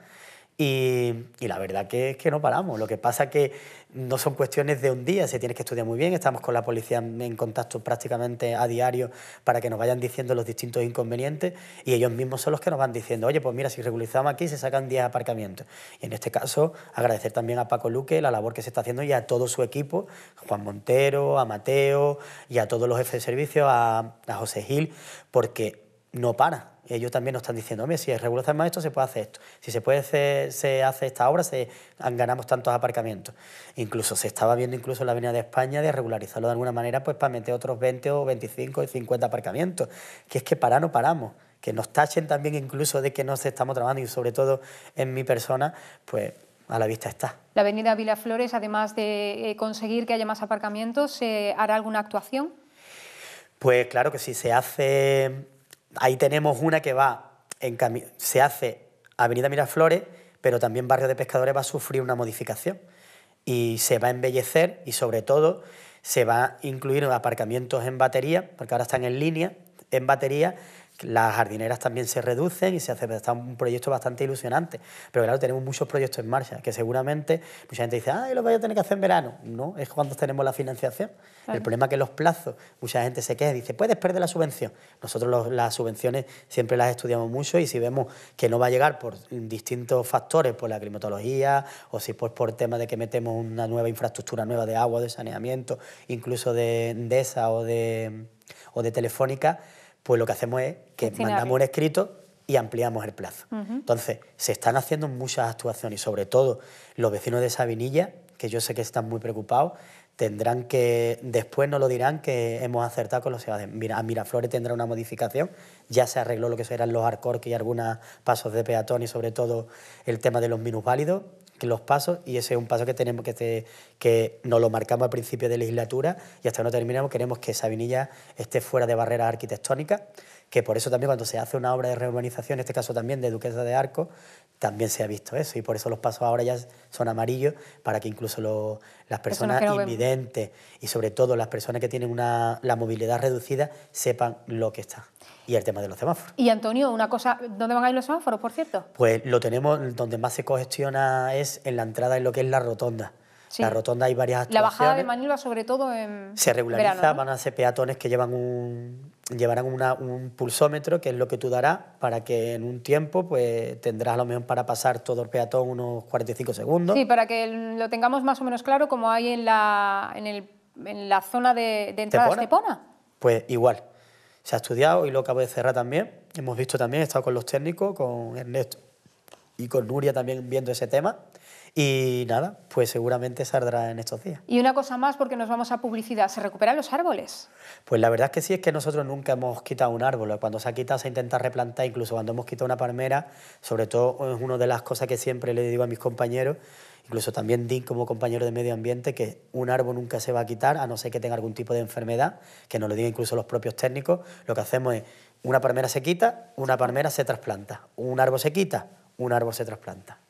B: Y, la verdad que es que no paramos. Lo que pasa que no son cuestiones de un día, se tiene que estudiar muy bien. Estamos con la policía en contacto prácticamente a diario para que nos vayan diciendo los distintos inconvenientes y ellos mismos son los que nos van diciendo, oye, pues mira, si regularizamos aquí se sacan 10 aparcamientos. Y en este caso, agradecer también a Paco Luque la labor que se está haciendo y a todo su equipo, Juan Montero, a Mateo y a todos los jefes de servicio, a, a José Gil, porque no para ellos también nos están diciendo, hombre, si regularizamos más esto, se puede hacer esto. Si se puede se hace esta obra, se, ah, ganamos tantos aparcamientos. Incluso se estaba viendo incluso en la Avenida de España de regularizarlo de alguna manera pues para meter otros 20 o 25 o 50 aparcamientos. Que es que para no paramos. Que nos tachen también incluso de que no se estamos trabajando y sobre todo en mi persona, pues a la vista está.
A: La avenida Vilaflores, además de eh, conseguir que haya más aparcamientos, ¿se hará alguna actuación?
B: Pues claro que sí, se hace Ahí tenemos una que va, en se hace Avenida Miraflores, pero también Barrio de Pescadores va a sufrir una modificación y se va a embellecer y sobre todo se va a incluir aparcamientos en batería, porque ahora están en línea, en batería, las jardineras también se reducen y se hace está un proyecto bastante ilusionante. Pero claro, tenemos muchos proyectos en marcha que seguramente mucha gente dice, ah, lo voy a tener que hacer en verano. No, es cuando tenemos la financiación. El problema es que los plazos, mucha gente se queja y dice, puedes perder la subvención. Nosotros las subvenciones siempre las estudiamos mucho y si vemos que no va a llegar por distintos factores, por la climatología o si pues por tema de que metemos una nueva infraestructura nueva de agua, de saneamiento, incluso de, endesa o de telefónica, pues lo que hacemos es que mandamos un escrito y ampliamos el plazo. Entonces, se están haciendo muchas actuaciones y sobre todo los vecinos de Sabinilla, que yo sé que están muy preocupados, tendrán que, después nos lo dirán, que hemos acertado con los ciudadanos. Mira, a Miraflores tendrá una modificación, ya se arregló lo que serán los arcorques y algunos pasos de peatón y sobre todo el tema de los minusválidos los pasos y ese es un paso que tenemos que, que nos lo marcamos al principio de legislatura y hasta que no terminamos queremos que Sabinilla esté fuera de barreras arquitectónicas que por eso también cuando se hace una obra de reurbanización, en este caso también de Duquesa de Arco, también se ha visto eso y por eso los pasos ahora ya son amarillos para que incluso las personas invidentes y sobre todo las personas que tienen una, la movilidad reducida sepan lo que está. Y el tema de los semáforos.
A: Y Antonio, una cosa, ¿dónde van a ir los semáforos, por cierto?
B: Pues lo tenemos, donde más se congestiona es en la entrada, en lo que es la rotonda. La rotonda hay varias La bajada de
A: Manila, sobre todo en. Se
B: regulariza, van a ser peatones que llevan un, llevarán un pulsómetro, que es lo que tú darás, para que en un tiempo pues, tendrás a lo mejor para pasar todo el peatón unos 45 segundos. Sí, para
A: que lo tengamos más o menos claro, como hay en la, en el, en la zona de, de entrada ¿Tepona?
B: Pues igual. Se ha estudiado y lo acabo de cerrar también. Hemos visto también, he estado con los técnicos, con Ernesto y con Nuria también viendo ese tema. Y nada, pues seguramente saldrá en estos días.
A: Y una cosa más, porque nos vamos a publicidad, ¿se recuperan los árboles?
B: Pues la verdad es que sí, es que nosotros nunca hemos quitado un árbol. Cuando se ha quitado se intenta replantar, incluso cuando hemos quitado una palmera, sobre todo es una de las cosas que siempre le digo a mis compañeros, incluso también DIN como compañero de medio ambiente, que un árbol nunca se va a quitar, a no ser que tenga algún tipo de enfermedad, que nos lo digan incluso los propios técnicos, lo que hacemos es una palmera se quita, una palmera se trasplanta, un árbol se quita, un árbol se trasplanta.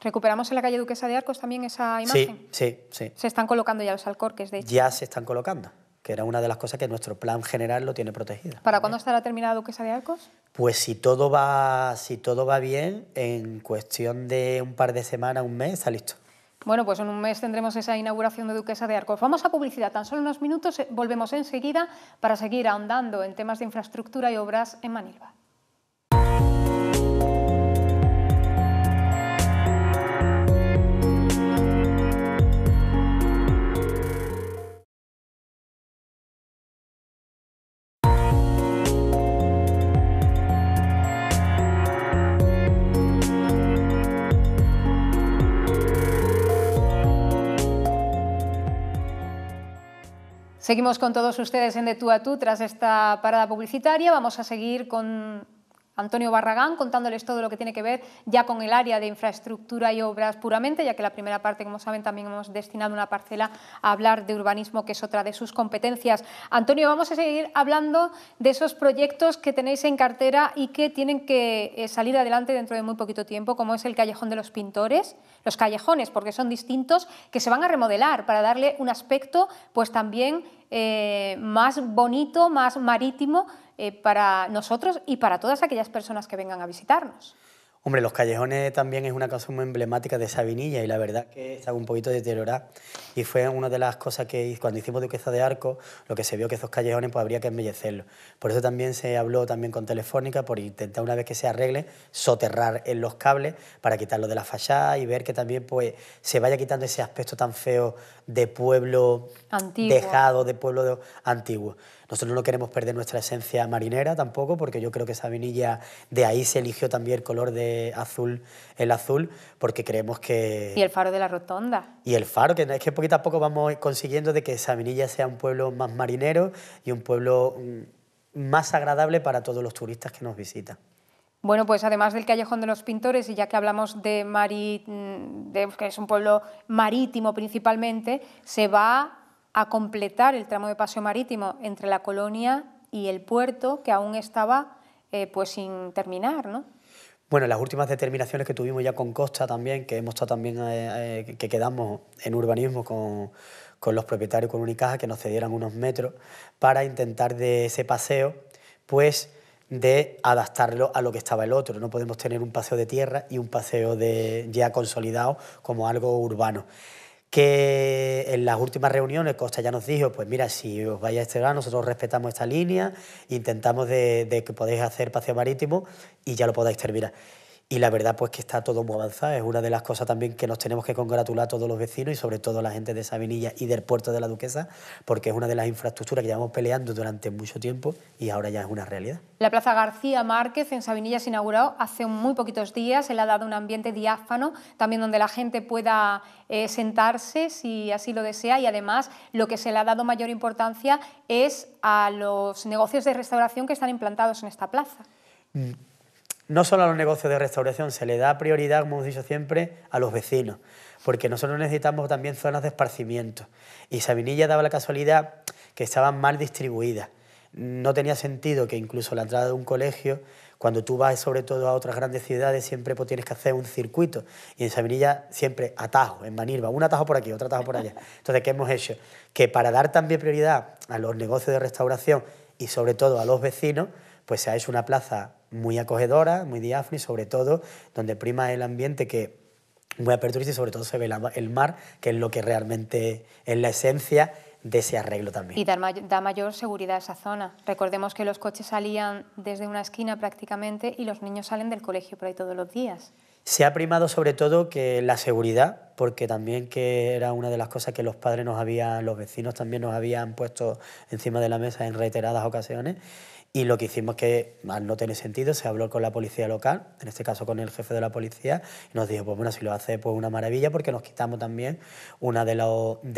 A: ¿Recuperamos en la calle Duquesa de Arcos también esa imagen?
B: Sí, sí, sí.
A: Se están colocando ya los alcorques, de hecho.
B: Ya se están colocando, que era una de las cosas que nuestro plan general lo tiene protegido.
A: ¿Para cuándo estará terminada Duquesa de Arcos?
B: Pues si todo va, si todo va bien, en cuestión de un par de semanas, un mes, está listo. Bueno, pues en un
A: mes tendremos esa inauguración de Duquesa de Arcos. Vamos a publicidad, tan solo unos minutos, eh, volvemos enseguida para seguir ahondando en temas de infraestructura y obras en Manilva. Seguimos con todos ustedes en De Tú a Tú tras esta parada publicitaria. Vamos a seguir con Antonio Barragán, contándoles todo lo que tiene que ver ya con el área de infraestructura y obras puramente, ya que la primera parte, como saben, también hemos destinado una parcela a hablar de urbanismo, que es otra de sus competencias. Antonio, vamos a seguir hablando de esos proyectos que tenéis en cartera y que tienen que eh, salir adelante dentro de muy poquito tiempo, como es el Callejón de los Pintores, los callejones, porque son distintos, que se van a remodelar para darle un aspecto pues también eh, más bonito, más marítimo eh, para nosotros y para todas aquellas personas que vengan a visitarnos.
B: Hombre, los callejones también es una cosa muy emblemática de Sabinilla y la verdad que está un poquito deteriorada. Y fue una de las cosas que cuando hicimos Duquesa de Arco, lo que se vio que esos callejones pues habría que embellecerlos. Por eso también se habló también con Telefónica por intentar una vez que se arregle soterrar en los cables para quitarlo de la fachada y ver que también pues se vaya quitando ese aspecto tan feo de pueblo antiguo. dejado, de pueblo antiguo. Nosotros no queremos perder nuestra esencia marinera tampoco, porque yo creo que Sabinilla de ahí se eligió también el color de azul, el azul, porque creemos que... Y
A: el faro de la rotonda.
B: Y el faro, que es que poquito a poco vamos consiguiendo de que Sabinilla sea un pueblo más marinero y un pueblo mm, más agradable para todos los turistas que nos visitan.
A: Bueno, pues además del Callejón de los Pintores, y ya que hablamos de, mar mm, de, que es un pueblo marítimo principalmente, se va a completar el tramo de paseo marítimo entre la colonia y el puerto que aún estaba eh, pues sin terminar, ¿no?
B: Bueno, las últimas determinaciones que tuvimos ya con Costa también, que hemos estado también, eh, eh, que quedamos en urbanismo con, los propietarios con Unicaja, que nos cedieran unos metros para intentar de ese paseo, pues de adaptarlo a lo que estaba el otro. No podemos tener un paseo de tierra y un paseo de, ya consolidado como algo urbano que en las últimas reuniones Costa ya nos dijo, pues mira, si os vais a este nosotros respetamos esta línea, intentamos de, que podáis hacer paseo marítimo y ya lo podáis terminar y la verdad pues que está todo muy avanzado. Es una de las cosas también que nos tenemos que congratular a todos los vecinos y sobre todo la gente de Sabinilla y del puerto de la Duquesa, porque es una de las infraestructuras que llevamos peleando durante mucho tiempo y ahora ya es una realidad.
A: La Plaza García Márquez en Sabinilla se inauguró hace muy poquitos días, se le ha dado un ambiente diáfano, también donde la gente pueda eh, sentarse si así lo desea y además lo que se le ha dado mayor importancia es a los negocios de restauración que están implantados en esta plaza. Mm,
B: no solo a los negocios de restauración, se le da prioridad, como hemos dicho siempre, a los vecinos, porque nosotros necesitamos también zonas de esparcimiento. Y Sabinilla daba la casualidad que estaban mal distribuidas. No tenía sentido que incluso la entrada de un colegio, cuando tú vas sobre todo a otras grandes ciudades, siempre pues, tienes que hacer un circuito. Y en Sabinilla siempre atajo, en Manilva, un atajo por aquí, otro atajo por allá. Entonces, ¿qué hemos hecho? Que para dar también prioridad a los negocios de restauración y sobre todo a los vecinos, pues se ha hecho una plaza muy acogedora, muy diáfana y sobre todo donde prima el ambiente que muy aperturista y sobre todo se ve el mar, que es lo que realmente es la esencia de ese arreglo también. Y da,
A: da mayor seguridad a esa zona. Recordemos que los coches salían desde una esquina prácticamente y los niños salen del colegio por ahí todos los días.
B: Se ha primado sobre todo que la seguridad, porque también que era una de las cosas que los padres nos habían, los vecinos también nos habían puesto encima de la mesa en reiteradas ocasiones, y lo que hicimos que, al no tiene sentido, se habló con la policía local, en este caso con el jefe de la policía, y nos dijo, pues bueno, si lo hace, pues una maravilla, porque nos quitamos también uno de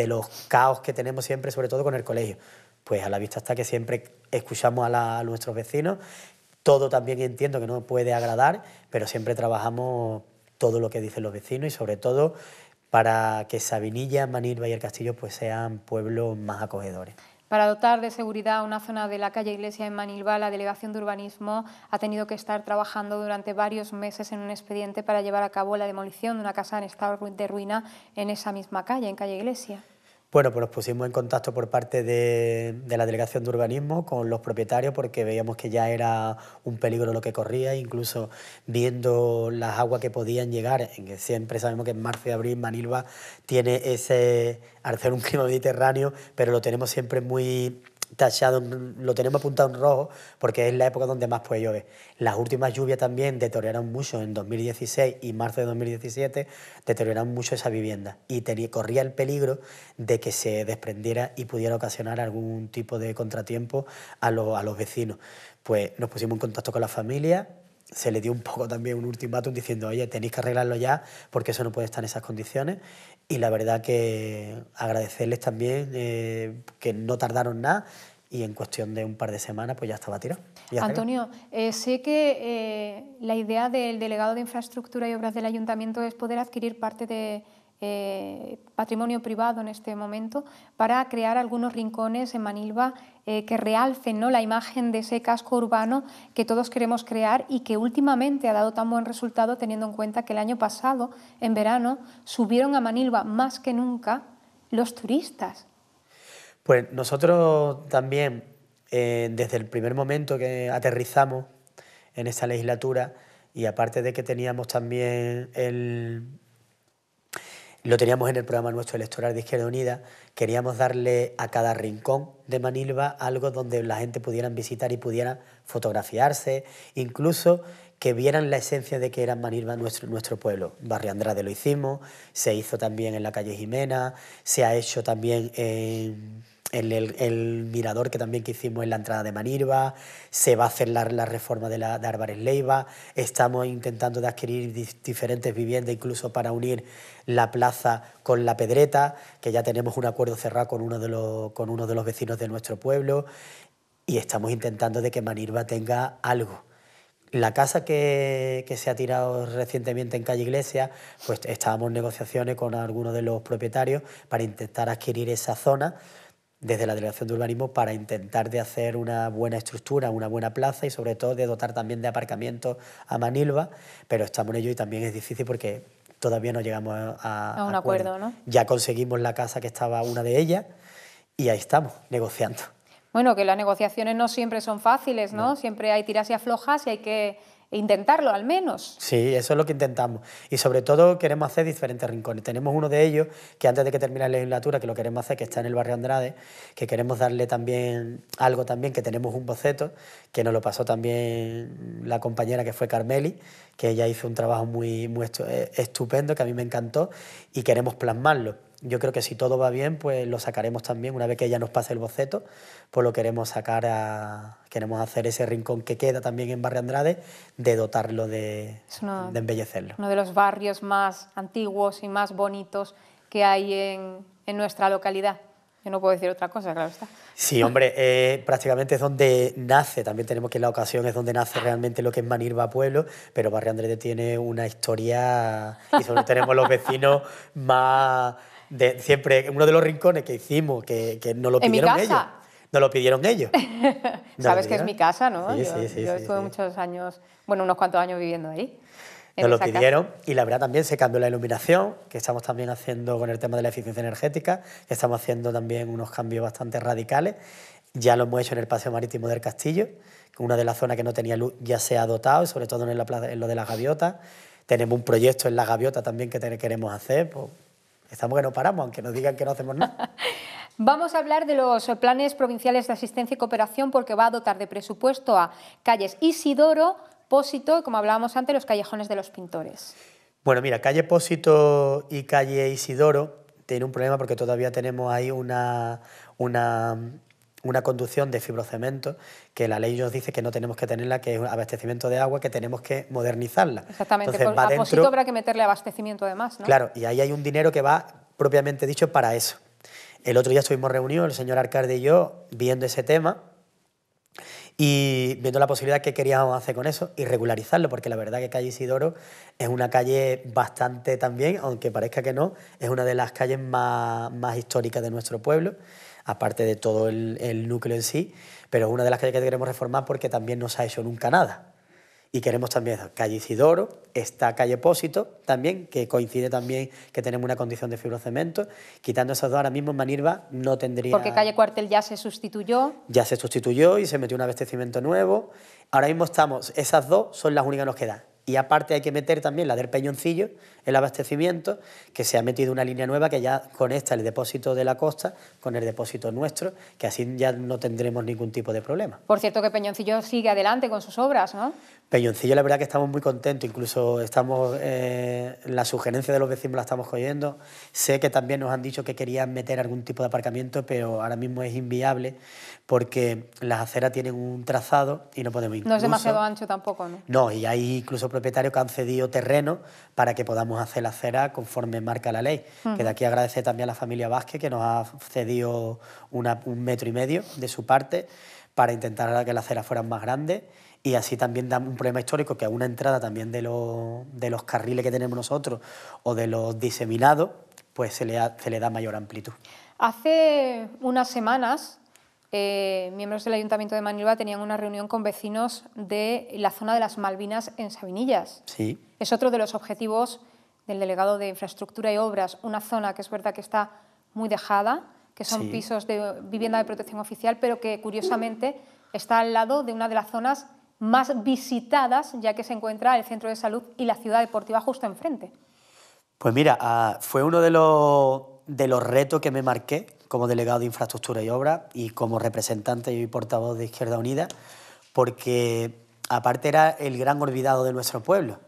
B: los, caos que tenemos siempre, sobre todo con el colegio. Pues a la vista está que siempre escuchamos a, nuestros vecinos, todo también entiendo que no puede agradar, pero siempre trabajamos todo lo que dicen los vecinos y sobre todo para que Sabinilla, Manilva y el Castillo pues sean pueblos más acogedores.
A: Para dotar de seguridad a una zona de la calle Iglesia en Manilva, la Delegación de Urbanismo ha tenido que estar trabajando durante varios meses en un expediente para llevar a cabo la demolición de una casa en estado de ruina en esa misma calle, en calle Iglesia.
B: Bueno, pues nos pusimos en contacto por parte de, la Delegación de Urbanismo con los propietarios porque veíamos que ya era un peligro lo que corría, incluso viendo las aguas que podían llegar, en que siempre sabemos que en marzo y abril Manilva tiene ese, al ser un clima mediterráneo, pero lo tenemos siempre muy tachado, lo tenemos apuntado en rojo, porque es la época donde más puede llover. Las últimas lluvias también deterioraron mucho en 2016 y marzo de 2017, deterioraron mucho esa vivienda y corría el peligro de que se desprendiera y pudiera ocasionar algún tipo de contratiempo a, a los vecinos. Pues nos pusimos en contacto con la familia, se le dio un poco también un ultimátum diciendo, oye, tenéis que arreglarlo ya porque eso no puede estar en esas condiciones y la verdad que agradecerles también eh, que no tardaron nada y en cuestión de un par de semanas pues ya estaba tirado. Antonio,
A: eh, sé que eh, la idea del delegado de infraestructura y obras del ayuntamiento es poder adquirir parte de, eh, patrimonio privado en este momento, para crear algunos rincones en Manilva eh, que realcen ¿no? la imagen de ese casco urbano que todos queremos crear y que últimamente ha dado tan buen resultado teniendo en cuenta que el año pasado, en verano, subieron a Manilva más que nunca los turistas.
B: Pues nosotros también, eh, desde el primer momento que aterrizamos en esta legislatura, y aparte de que teníamos también el, lo teníamos en el programa nuestro electoral de Izquierda Unida, queríamos darle a cada rincón de Manilva algo donde la gente pudiera visitar y pudiera fotografiarse, incluso que vieran la esencia de que era Manilva nuestro, nuestro pueblo. Barrio Andrade lo hicimos, se hizo también en la calle Jimena, se ha hecho también en el, mirador que también que hicimos en la entrada de Manirva, se va a hacer la, reforma de, la, de Leiva, estamos intentando adquirir diferentes viviendas incluso para unir la plaza con la Pedreta, que ya tenemos un acuerdo cerrado con uno de los, con uno de los vecinos de nuestro pueblo y estamos intentando de que Manirva tenga algo. La casa que, que, se ha tirado recientemente en Calle Iglesia, pues estábamos en negociaciones con algunos de los propietarios para intentar adquirir esa zona desde la Delegación de Urbanismo para intentar de hacer una buena estructura, una buena plaza y sobre todo de dotar también de aparcamiento a Manilva, pero estamos en ello y también es difícil porque todavía no llegamos a, un acuerdo. Ya conseguimos la casa que estaba una de ellas y ahí estamos negociando.
A: Bueno, que las negociaciones no siempre son fáciles, no. Siempre hay tiras y aflojas y hay que intentarlo al menos.
B: Sí, eso es lo que intentamos. Y sobre todo queremos hacer diferentes rincones. Tenemos uno de ellos que antes de que termine la legislatura, que lo queremos hacer, que está en el barrio Andrade, que queremos darle también algo también, que tenemos un boceto, que nos lo pasó también la compañera que fue Carmeli, que ella hizo un trabajo muy, muy eh, estupendo, que a mí me encantó, y queremos plasmarlo yo creo que si todo va bien, pues lo sacaremos también. Una vez que ya nos pase el boceto, pues lo queremos sacar a. Queremos hacer ese rincón que queda también en Barrio Andrade, de dotarlo de, de embellecerlo. Uno
A: de los barrios más antiguos y más bonitos que hay en, nuestra localidad. Yo no puedo decir otra cosa, claro está.
B: Sí, hombre, eh, prácticamente es donde nace, también tenemos que en la ocasión es donde nace realmente lo que es Manirva Pueblo, pero Barrio andrade tiene una historia y solo tenemos los vecinos más siempre uno de los rincones que hicimos, que, que no lo ¿En pidieron mi casa? ellos. no lo pidieron ellos. Sabes que es mi casa, ¿no? yo, sí, estuve
A: muchos años, bueno, unos cuantos años viviendo ahí. Nos lo pidieron
B: y la verdad también se cambió la iluminación, que estamos también haciendo con el tema de la eficiencia energética, estamos haciendo también unos cambios bastante radicales. Ya lo hemos hecho en el paseo marítimo del castillo, que una de las zonas que no tenía luz ya se ha dotado, sobre todo en, lo de la gaviota. Tenemos un proyecto en la gaviota también que queremos hacer, pues, estamos que no paramos, aunque nos digan que no hacemos nada.
A: Vamos a hablar de los planes provinciales de asistencia y cooperación porque va a dotar de presupuesto a calles Isidoro, Pósito y, como hablábamos antes, los callejones de los pintores.
B: Bueno, mira, calle Pósito y calle Isidoro tienen un problema porque todavía tenemos ahí una, una una conducción de fibrocemento que la ley nos dice que no tenemos que tenerla, que es un abastecimiento de agua, que tenemos que modernizarla.
A: Exactamente, Entonces, va a dentro... habrá que meterle abastecimiento además, ¿no? Claro,
B: y ahí hay un dinero que va propiamente dicho para eso. El otro día estuvimos reunidos, el señor Arcade y yo, viendo ese tema y viendo la posibilidad que queríamos hacer con eso y regularizarlo, porque la verdad que calle Isidoro es una calle bastante también, aunque parezca que no, es una de las calles más, más históricas de nuestro pueblo aparte de todo el, núcleo en sí, pero es una de las calles que queremos reformar porque también no se ha hecho nunca nada. Y queremos también calle Isidoro, esta calle Pósito también, que coincide también que tenemos una condición de fibrocemento. Quitando esas dos ahora mismo, Manirva no tendría... Porque
A: calle Cuartel ya se sustituyó.
B: Ya se sustituyó y se metió un abastecimiento nuevo. Ahora mismo estamos, esas dos son las únicas que nos quedan. Y aparte hay que meter también la del Peñoncillo, el abastecimiento, que se ha metido una línea nueva que ya conecta el depósito de la costa con el depósito nuestro, que así ya no tendremos ningún tipo de problema.
A: Por cierto que Peñoncillo sigue adelante con sus obras, ¿no?
B: Peñoncillo la verdad que estamos muy contentos, incluso estamos, eh, la sugerencia de los vecinos la estamos cogiendo. Sé que también nos han dicho que querían meter algún tipo de aparcamiento, pero ahora mismo es inviable porque las aceras tienen un trazado y no podemos ir No es demasiado
A: ancho tampoco, ¿no?
B: No, y hay incluso propietarios que han cedido terreno para que podamos hacer la acera conforme marca la ley. Que de aquí agradecer también a la familia Vázquez que nos ha cedido un metro y medio de su parte para intentar que las acera fueran más grandes y así también da un problema histórico que a una entrada también de los, carriles que tenemos nosotros o de los diseminados, pues se le, da, le da mayor amplitud.
A: Hace unas semanas, eh, miembros del Ayuntamiento de Manilva tenían una reunión con vecinos de la zona de las Malvinas en Sabinillas. Sí. Es otro de los objetivos del delegado de Infraestructura y Obras, una zona que es verdad que está muy dejada, que son pisos de vivienda de protección oficial, pero que curiosamente está al lado de una de las zonas más visitadas, ya que se encuentra el centro de salud y la ciudad deportiva justo enfrente.
B: Pues mira, ah, fue uno de los, retos que me marqué como delegado de infraestructura y obra y como representante y portavoz de Izquierda Unida, porque aparte era el gran olvidado de nuestro pueblo.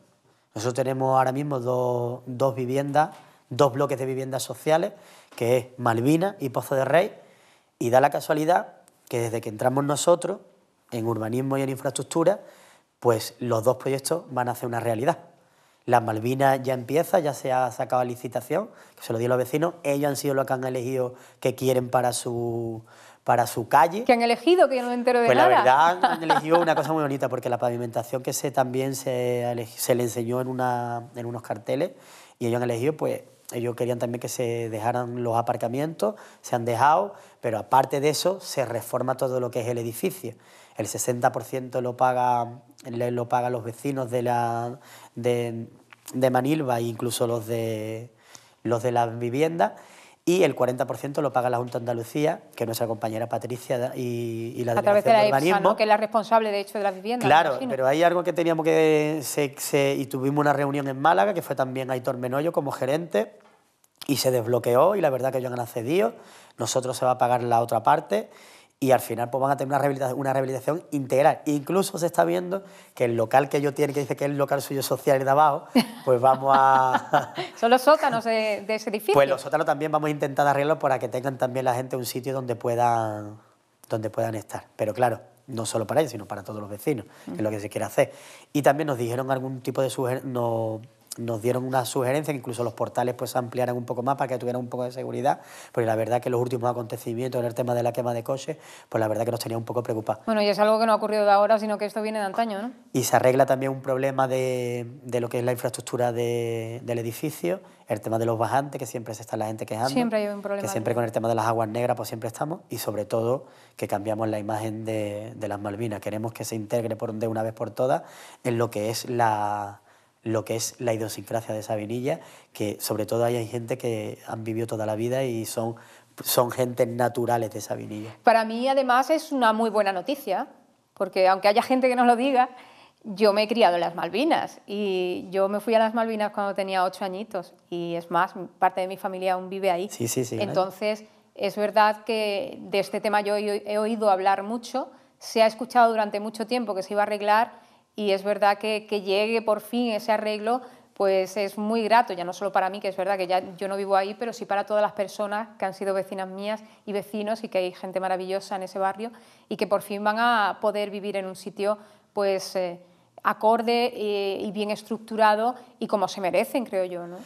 B: Nosotros tenemos ahora mismo dos, dos viviendas, dos bloques de viviendas sociales, que es Malvina y Pozo de Rey, y da la casualidad que desde que entramos nosotros en urbanismo y en infraestructura, pues los dos proyectos van a hacer una realidad. Las Malvinas ya empieza, ya se ha sacado la licitación, que se lo di a los vecinos, ellos han sido los que han elegido que quieren para su, para su calle.
A: ¿Qué han elegido? Que yo no me entero de nada. Pues la verdad
B: han elegido una cosa muy bonita, porque la pavimentación que se, también se, se le enseñó en, una, en unos carteles y ellos han elegido pues ellos querían también que se dejaran los aparcamientos, se han dejado, pero aparte de eso se reforma todo lo que es el edificio el 60% lo paga lo pagan los vecinos de la de, Manilva e incluso los de los de las viviendas y el 40% lo paga la Junta de Andalucía, que es nuestra compañera Patricia y, la A través de la que
A: es la responsable, de hecho, de las viviendas. Claro,
B: pero hay algo que teníamos que... y tuvimos una reunión en Málaga, que fue también Aitor Menoyo como gerente, y se desbloqueó, y la verdad que ellos han accedido. Nosotros se va a pagar la otra parte, y al final pues, van a tener una rehabilitación, integral. Incluso se está viendo que el local que yo tienen, que dice que es el local suyo social de abajo, pues vamos a...
A: Son los sótanos de, ese edificio. Pues los
B: sótanos también vamos a intentar arreglarlo para que tengan también la gente un sitio donde puedan, donde puedan estar. Pero claro, no solo para ellos, sino para todos los vecinos, que es lo que se quiere hacer. Y también nos dijeron algún tipo de sugerencia, no, nos dieron una sugerencia, que incluso los portales pues ampliaran un poco más para que tuvieran un poco de seguridad, porque la verdad que los últimos acontecimientos en el tema de la quema de coches, pues la verdad que nos tenía un poco preocupados.
A: Bueno, y es algo que no ha ocurrido de ahora, sino que esto viene de antaño, ¿no?
B: Y se arregla también un problema de, lo que es la infraestructura del edificio, el tema de los bajantes, que siempre se está la gente quejando. Siempre hay
A: un problema. Que siempre con el
B: tema de las aguas negras, pues siempre estamos, y sobre todo que cambiamos la imagen de, las Malvinas. Queremos que se integre por, de una vez por todas en lo que es la lo que es la idiosincrasia de esa vinilla, que sobre todo hay gente que han vivido toda la vida y son, son gentes naturales de esa vinilla.
A: Para mí, además, es una muy buena noticia, porque aunque haya gente que no lo diga, yo me he criado en las Malvinas y yo me fui a las Malvinas cuando tenía ocho añitos y es más, parte de mi familia aún vive ahí. Sí, sí, Entonces, es verdad que de este tema yo he oído hablar mucho, se ha escuchado durante mucho tiempo que se iba a arreglar y es verdad que, que llegue por fin ese arreglo pues es muy grato, ya no solo para mí, que es verdad que ya yo no vivo ahí, pero sí para todas las personas que han sido vecinas mías y vecinos y que hay gente maravillosa en ese barrio y que por fin van a poder vivir en un sitio pues eh, acorde y, eh, y bien estructurado y como se merecen, creo yo. ¿no?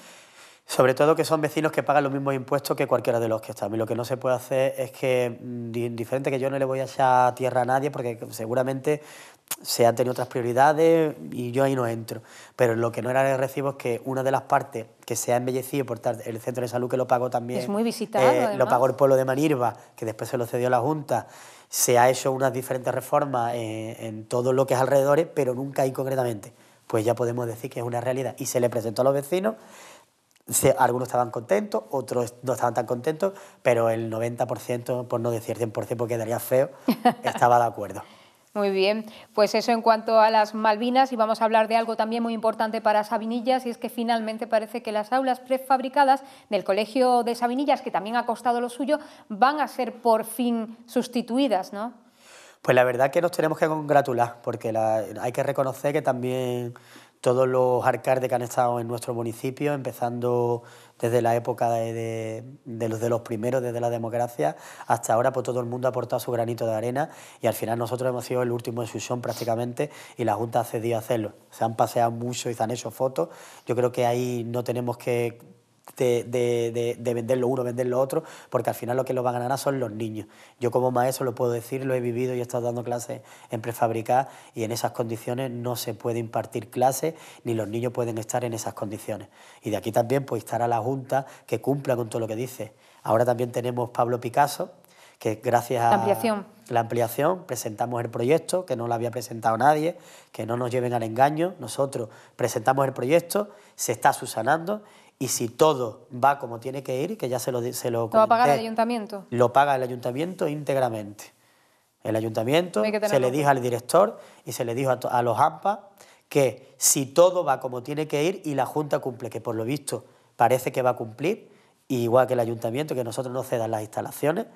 B: Sobre todo que son vecinos que pagan los mismos impuestos que cualquiera de los que están. lo que no se puede hacer es que, mm, diferente que yo no le voy a echar tierra a nadie, porque seguramente se han tenido otras prioridades y yo ahí no entro. Pero lo que no era de recibo es que una de las partes que se ha embellecido por tal, el centro de salud que lo pagó también. Es muy
A: visitado. Eh, lo pagó
B: el pueblo de Manirva, que después se lo cedió a la Junta. Se ha hecho unas diferentes reformas en, todo lo que es alrededores, pero nunca ahí concretamente. Pues ya podemos decir que es una realidad. Y se le presentó a los vecinos algunos estaban contentos, otros no estaban tan contentos, pero el 90%, por no decir 100%, porque daría feo, estaba de acuerdo.
A: Muy bien, pues eso en cuanto a las Malvinas y vamos a hablar de algo también muy importante para Sabinillas y es que finalmente parece que las aulas prefabricadas del Colegio de Sabinillas, que también ha costado lo suyo, van a ser por fin sustituidas, ¿no?
B: Pues la verdad que nos tenemos que congratular porque hay que reconocer que también todos los arcades que han estado en nuestro municipio, empezando desde la época de, los, de los primeros, desde la democracia, hasta ahora, pues todo el mundo ha aportado su granito de arena y al final nosotros hemos sido el último de fusión prácticamente y la Junta ha cedido a hacerlo. Se han paseado mucho y se han hecho fotos. Yo creo que ahí no tenemos que de, de, uno, vender lo otro, porque al final lo que lo van a ganar son los niños. Yo como maestro lo puedo decir, lo he vivido y he estado dando clases en prefabricar... y en esas condiciones no se puede impartir clases ni los niños pueden estar en esas condiciones. Y de aquí también pues estará la Junta que cumpla con todo lo que dice. Ahora también tenemos Pablo Picasso, que gracias a la ampliación. la ampliación presentamos el proyecto, que no lo había presentado nadie, que no nos lleven al engaño. Nosotros presentamos el proyecto, se está susanando y si todo va como tiene que ir, que ya se lo se lo, va a pagar el
A: ayuntamiento?
B: Lo paga el ayuntamiento íntegramente. El ayuntamiento se le dijo al director y se le dijo a, los AMPA que si todo va como tiene que ir y la Junta cumple, que por lo visto parece que va a cumplir, igual que el ayuntamiento, que nosotros no cedan las instalaciones,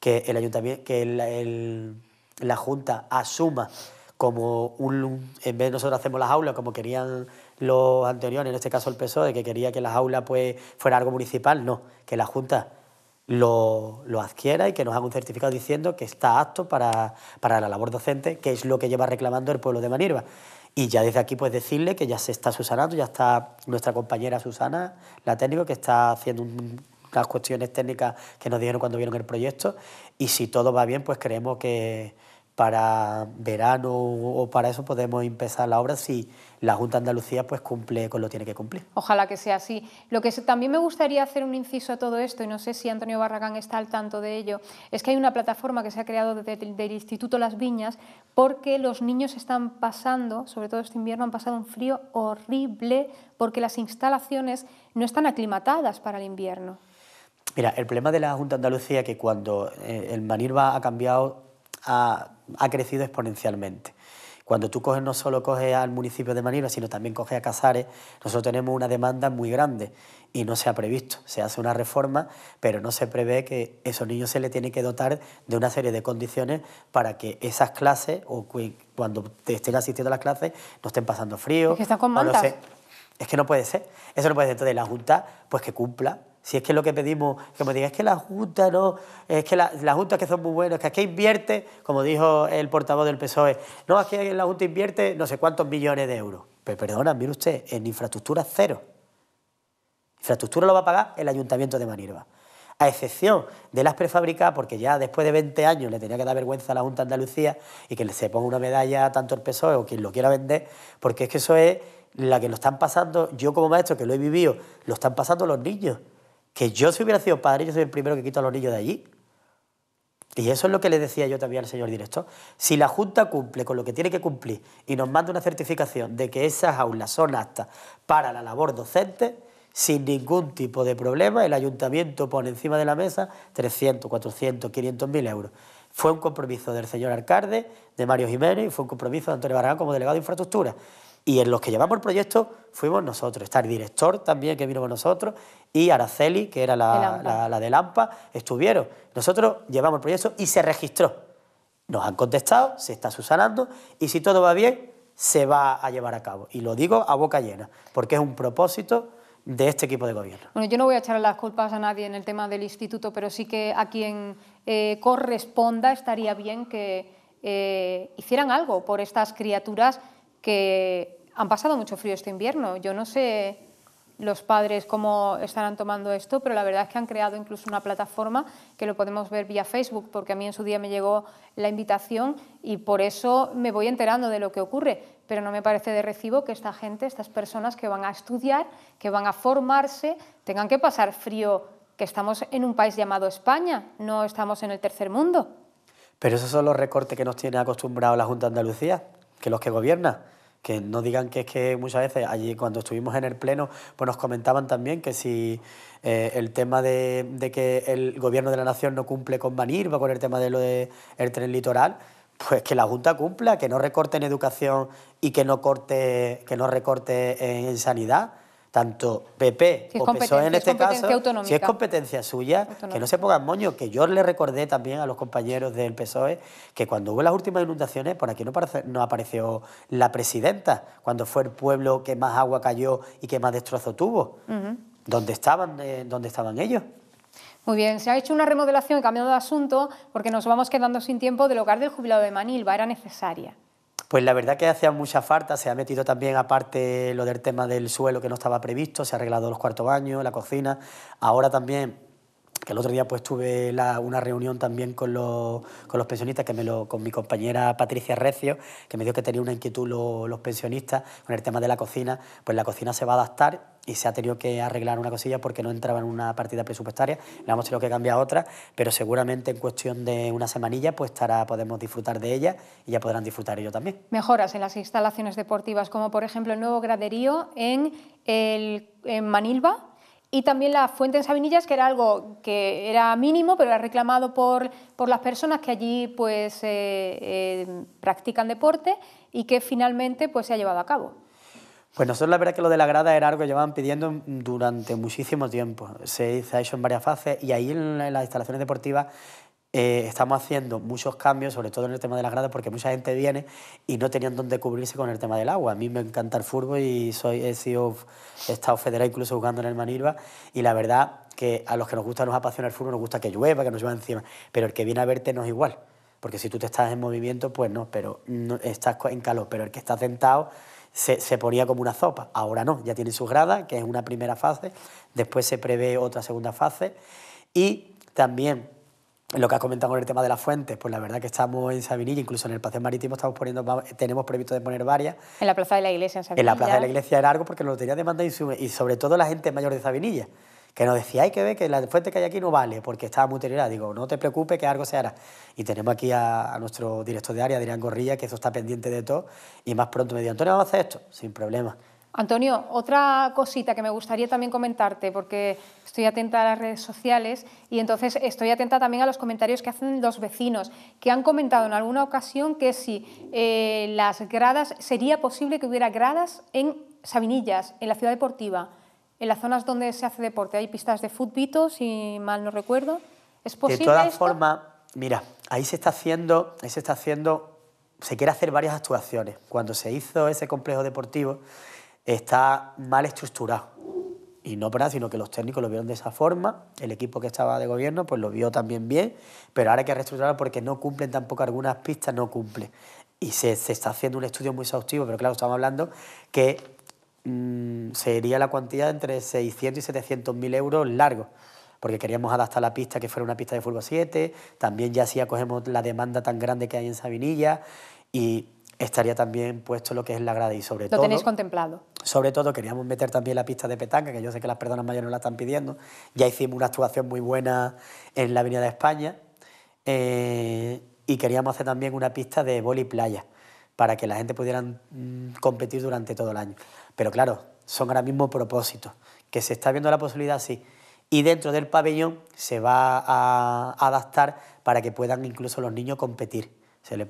B: que, el ayuntamiento, que la Junta asuma como un, en vez de nosotros hacemos las aulas como querían los anteriores, en este caso el PSOE, que quería que las aulas pues, fuera algo municipal, no, que la Junta lo, lo, adquiera y que nos haga un certificado diciendo que está apto para, para la labor docente, que es lo que lleva reclamando el pueblo de Manirva. Y ya desde aquí pues decirle que ya se está susanando, ya está nuestra compañera Susana, la técnica que está haciendo las cuestiones técnicas que nos dieron cuando vieron el proyecto. Y si todo va bien, pues creemos que, para verano o para eso podemos empezar la obra si la Junta Andalucía pues cumple con lo tiene que cumplir.
A: Ojalá que sea así. Lo que también me gustaría hacer un inciso a todo esto, y no sé si Antonio Barragán está al tanto de ello, es que hay una plataforma que se ha creado desde el Instituto Las Viñas porque los niños están pasando, sobre todo este invierno, han pasado un frío horrible porque las instalaciones no están aclimatadas para el invierno.
B: Mira, el problema de la Junta Andalucía es que cuando eh, el Manir ha cambiado ha, crecido exponencialmente. Cuando tú coges, no solo coges al municipio de Manila, sino también coges a Casares, nosotros tenemos una demanda muy grande y no se ha previsto. Se hace una reforma, pero no se prevé que esos niños se les tiene que dotar de una serie de condiciones para que esas clases, o cuando te estén asistiendo a las clases, no estén pasando frío. que están con mantas. sé. Es que no puede ser. Eso no puede ser. Entonces, la Junta, pues que cumpla si es que lo que pedimos, que me diga, es que la Junta no, es que la, las juntas que son muy buenas, que aquí invierte, como dijo el portavoz del PSOE, no, es que la Junta invierte no sé cuántos millones de euros. Pero pues perdona, mire usted, en infraestructura cero. Infraestructura lo va a pagar el Ayuntamiento de Manirva. A excepción de las prefabricadas, porque ya después de 20 años le tenía que dar vergüenza a la Junta de Andalucía y que se ponga una medalla tanto el PSOE o quien lo quiera vender, porque es que eso es la que lo están pasando, yo como maestro que lo he vivido, lo están pasando los niños que yo si hubiera sido padre, yo soy el primero que quito los niños de allí. Y eso es lo que le decía yo también al señor director. Si la Junta cumple con lo que tiene que cumplir y nos manda una certificación de que esas aulas son aptas para la labor docente, sin ningún tipo de problema, el ayuntamiento pone encima de la mesa 300, 400, 500 mil euros. Fue un compromiso del señor alcalde, de Mario Jiménez, y fue un compromiso de Antonio Barragán como delegado de infraestructura. Y en los que llevamos el proyecto fuimos nosotros. Está el director también que vino con nosotros y Araceli, que era la, la de Lampa, estuvieron. Nosotros llevamos el proyecto y se registró. Nos han contestado, se está subsanando y si todo va bien, se va a llevar a cabo. Y lo digo a boca llena, porque es un propósito de este equipo de gobierno.
A: Bueno, yo no voy a echar las culpas a nadie en el tema del instituto, pero sí que a quien eh, corresponda estaría bien que eh, hicieran algo por estas criaturas que han pasado mucho frío este invierno. Yo no sé los padres cómo estarán tomando esto, pero la verdad es que han creado incluso una plataforma que lo podemos ver vía Facebook, porque a mí en su día me llegó la invitación y por eso me voy enterando de lo que ocurre, pero no me parece de recibo que esta gente, estas personas que van a estudiar, que van a formarse, tengan que pasar frío, que estamos en un país llamado España, no estamos en el tercer mundo.
B: Pero esos son los recortes que nos tiene acostumbrado la Junta de Andalucía que los que gobiernan que no digan que es que muchas veces allí cuando estuvimos en el Pleno, pues nos comentaban también que si eh, el tema de, que el gobierno de la nación no cumple con va con el tema de lo del tren litoral, pues que la Junta cumpla, que no recorte en educación y que no corte, que no recorte en sanidad tanto PP o PSOE en este caso, si es competencia suya, que no se pongan moño, que yo le recordé también a los compañeros del PSOE que cuando hubo las últimas inundaciones, por aquí no, apareció, la presidenta, cuando fue el pueblo que más agua cayó y que más destrozo tuvo. ¿Dónde, estaban, eh, estaban ellos?
A: Muy bien, se ha hecho una remodelación y cambiando de asunto porque nos vamos quedando sin tiempo del hogar del jubilado de Manilva, era necesaria.
B: Pues la verdad que hacía mucha falta, se ha metido también aparte lo del tema del suelo que no estaba previsto, se ha arreglado los cuartos baños, la cocina, ahora también que el otro día pues tuve una reunión también con los, pensionistas, que me lo, con mi compañera Patricia Recio, que me dijo que tenía una inquietud los pensionistas con el tema de la cocina, pues la cocina se va a adaptar y se ha tenido que arreglar una cosilla porque no entraba en una partida presupuestaria, le hemos tenido que cambiar a otra, pero seguramente en cuestión de una semanilla pues estará, podemos disfrutar de ella y ya podrán disfrutar ellos también.
A: Mejoras en las instalaciones deportivas, como por ejemplo el nuevo graderío en, el, en Manilva, y también la fuente en Sabinillas, que era algo que era mínimo, pero era reclamado por, por las personas que allí pues, eh, eh, practican deporte y que finalmente pues, se ha llevado a cabo.
B: Pues nosotros la verdad que lo de la grada era algo que llevaban pidiendo durante muchísimo tiempo. Se, se ha hecho en varias fases y ahí en las instalaciones deportivas eh, estamos haciendo muchos cambios, sobre todo en el tema de las gradas, porque mucha gente viene y no tenían dónde cubrirse con el tema del agua. A mí me encanta el fútbol y soy, he, sido, estado federal incluso jugando en el Manilva y la verdad que a los que nos gusta, nos apasiona el fútbol, nos gusta que llueva, que nos llueva encima, pero el que viene a verte no es igual, porque si tú te estás en movimiento, pues no, pero estás en calor, pero el que está sentado... Se, se, ponía como una sopa. Ahora no, ya tiene su grada que es una primera fase, después se prevé otra segunda fase y también lo que has comentado con el tema de las fuentes, pues la verdad que estamos en Sabinilla, incluso en el paseo marítimo estamos poniendo, tenemos previsto de poner varias.
A: En la plaza de la iglesia en Sabinilla. En la plaza de la
B: iglesia era algo porque nos tenía demanda y, y sobre todo la gente mayor de Sabinilla, que nos decía, hay que ver que la fuente que hay aquí no vale porque está muy deteriorada. Digo, no te preocupes que algo se hará. Y tenemos aquí a, nuestro director de área, Adrián Gorrilla, que eso está pendiente de todo y más pronto me dijo, Antonio, vamos a hacer esto, sin problema.
A: Antonio, otra cosita que me gustaría también comentarte, porque estoy atenta a las redes sociales y entonces estoy atenta también a los comentarios que hacen los vecinos, que han comentado en alguna ocasión que si eh, las gradas, sería posible que hubiera gradas en Sabinillas, en la ciudad deportiva, en las zonas donde se hace deporte. Hay pistas de fútbol si mal no recuerdo. ¿Es posible? De todas
B: formas, mira, ahí se está haciendo, ahí se está haciendo, se quiere hacer varias actuaciones. Cuando se hizo ese complejo deportivo, está mal estructurado. Y no para, sino que los técnicos lo vieron de esa forma, el equipo que estaba de gobierno pues lo vio también bien, pero ahora hay que reestructurarlo porque no cumplen tampoco algunas pistas, no cumplen. Y se, está haciendo un estudio muy exhaustivo, pero claro, estamos hablando que mm, sería la cuantía entre 600 y 700 mil euros largos porque queríamos adaptar la pista que fuera una pista de fútbol 7, también ya si acogemos la demanda tan grande que hay en Sabinilla y estaría también puesto lo que es la grada y sobre todo... ¿Lo tenéis
A: contemplado?
B: Sobre todo queríamos meter también la pista de petanca, que yo sé que las personas mayores no la están pidiendo. Ya hicimos una actuación muy buena en la Avenida de España eh, y queríamos hacer también una pista de boli playa para que la gente pudiera mm, competir durante todo el año. Pero claro, son ahora mismo propósitos, que se está viendo la posibilidad, sí, y dentro del pabellón se va a adaptar para que puedan incluso los niños competir.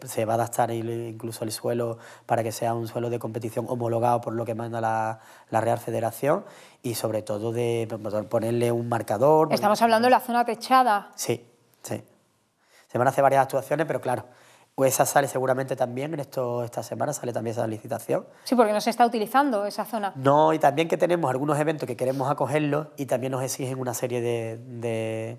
B: Se, va a adaptar incluso el suelo para que sea un suelo de competición homologado por lo que manda la, Real Federación y sobre todo de ponerle un marcador. Estamos
A: hablando de la zona techada.
B: Sí, sí. Se van a hacer varias actuaciones, pero claro, esa sale seguramente también, en esto, esta semana sale también esa licitación.
A: Sí, porque no se está utilizando esa zona.
B: No, y también que tenemos algunos eventos que queremos acogerlos y también nos exigen una serie de,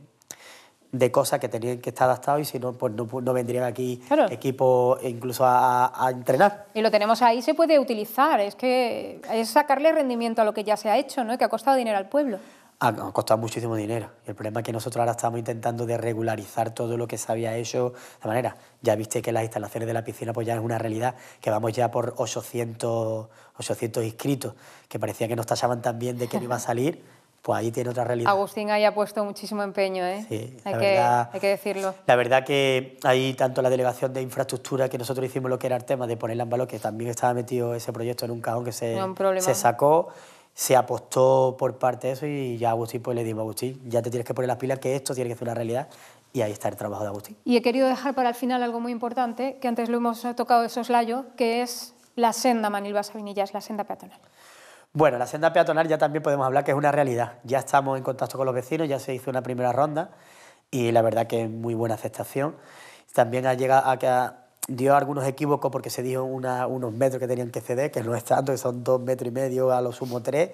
B: de cosas que tenían que estar adaptados y si no, pues no, pues vendrían aquí equipo equipos incluso a, entrenar.
A: Y lo tenemos ahí, se puede utilizar, es que es sacarle rendimiento a lo que ya se ha hecho, ¿no? que ha costado dinero al pueblo.
B: Ha, costado muchísimo dinero. El problema es que nosotros ahora estamos intentando de regularizar todo lo que se había hecho de manera. Ya viste que las instalaciones de la piscina pues ya es una realidad, que vamos ya por 800, 800 inscritos, que parecía que nos tachaban también de que no iba a salir. pues ahí tiene otra realidad.
A: Agustín ahí ha puesto muchísimo empeño, ¿eh?
B: Sí, hay, que, verdad,
A: hay que decirlo.
B: La verdad que ahí tanto la delegación de infraestructura que nosotros hicimos lo que era el tema de ponerla en valor, que también estaba metido ese proyecto en un cajón que se, se sacó, se apostó por parte de eso y ya Agustín pues le dimos Agustín, ya te tienes que poner las pilas que esto tiene que ser una realidad y ahí está el trabajo de Agustín.
A: Y he querido dejar para el final algo muy importante, que antes lo hemos tocado de soslayo, que es la senda Manilva sabinillas la senda peatonal.
B: Bueno, la senda peatonal ya también podemos hablar que es una realidad. Ya estamos en contacto con los vecinos, ya se hizo una primera ronda y la verdad que es muy buena aceptación. También ha llegado a que dio algunos equívocos porque se dijo unos metros que tenían que ceder, que no es tanto, que son dos metros y medio, a lo sumo tres.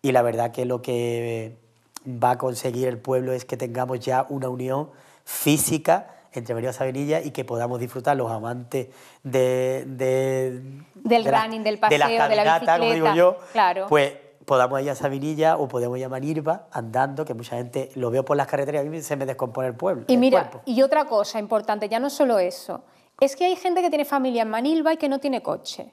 B: Y la verdad que lo que va a conseguir el pueblo es que tengamos ya una unión física entre venir y y que podamos disfrutar los amantes de, del
A: running, del paseo, de, la bicicleta, como digo yo, claro. pues
B: podamos ir a Sabinilla o podemos ir a andando, que mucha gente lo veo por las carreteras y se me descompone el pueblo. Y mira,
A: y otra cosa importante, ya no solo eso, es que hay gente que tiene familia en Manilva y que no tiene coche.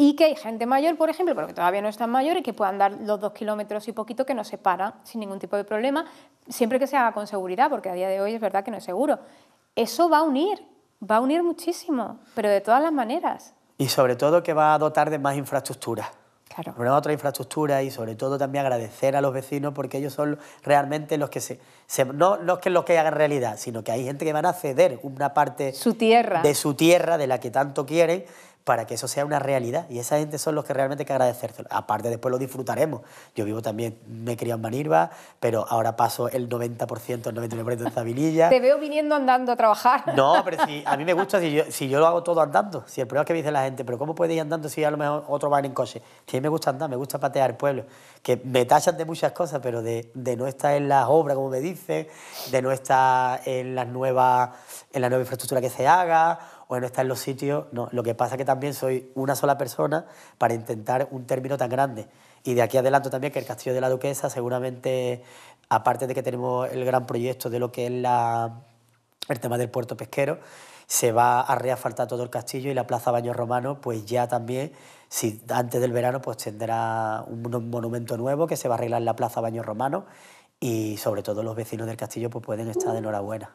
A: Y que hay gente mayor, por ejemplo, porque todavía no están mayores, que puedan dar los dos kilómetros y poquito que nos para, sin ningún tipo de problema, siempre que se haga con seguridad, porque a día de hoy es verdad que no es seguro eso va a unir, va a unir muchísimo, pero de todas las maneras.
B: Y sobre todo que va a dotar de más infraestructura. Claro. Una otra infraestructura y sobre todo también agradecer a los vecinos porque ellos son realmente los que se, no los que lo que hagan realidad, sino que hay gente que van a ceder una parte su
A: tierra. de
B: su tierra de la que tanto quieren para que eso sea una realidad. Y esa gente son los que realmente hay que agradecérselo. Aparte, después lo disfrutaremos. Yo vivo también, me he criado en Manirva, pero ahora paso el 90%, el 99% en Zabililla. Te
A: veo viniendo andando a trabajar. No, pero
B: a mí me gusta si yo, lo hago todo andando. Si el problema es que me dice la gente, pero ¿cómo puede ir andando si a lo mejor otro va en coche? Si a mí me gusta andar, me gusta patear el pueblo. Que me tachan de muchas cosas, pero de, de no estar en las obras, como me dicen, de no estar en, las nuevas, en la nueva infraestructura que se haga bueno está en los sitios. No. Lo que pasa es que también soy una sola persona para intentar un término tan grande. Y de aquí adelanto también que el Castillo de la Duquesa seguramente, aparte de que tenemos el gran proyecto de lo que es la, el tema del puerto pesquero, se va a reafaltar todo el castillo y la Plaza Baño Romano, pues ya también, si antes del verano, pues tendrá un monumento nuevo que se va a arreglar en la Plaza Baño Romano y sobre todo los vecinos del castillo pues pueden estar de enhorabuena.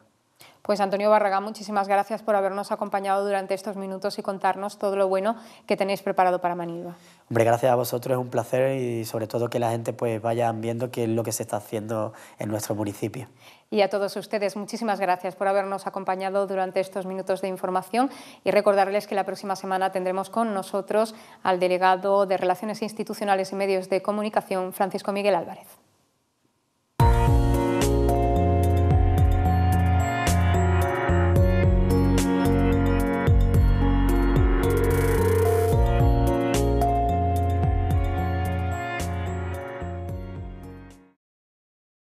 A: Pues Antonio Barragán, muchísimas gracias por habernos acompañado durante estos minutos y contarnos todo lo bueno que tenéis preparado para Manilva.
B: Hombre, gracias a vosotros, es un placer y sobre todo que la gente pues vaya viendo qué es lo que se está haciendo en nuestro municipio.
A: Y a todos ustedes, muchísimas gracias por habernos acompañado durante estos minutos de información y recordarles que la próxima semana tendremos con nosotros al delegado de Relaciones Institucionales y Medios de Comunicación, Francisco Miguel Álvarez.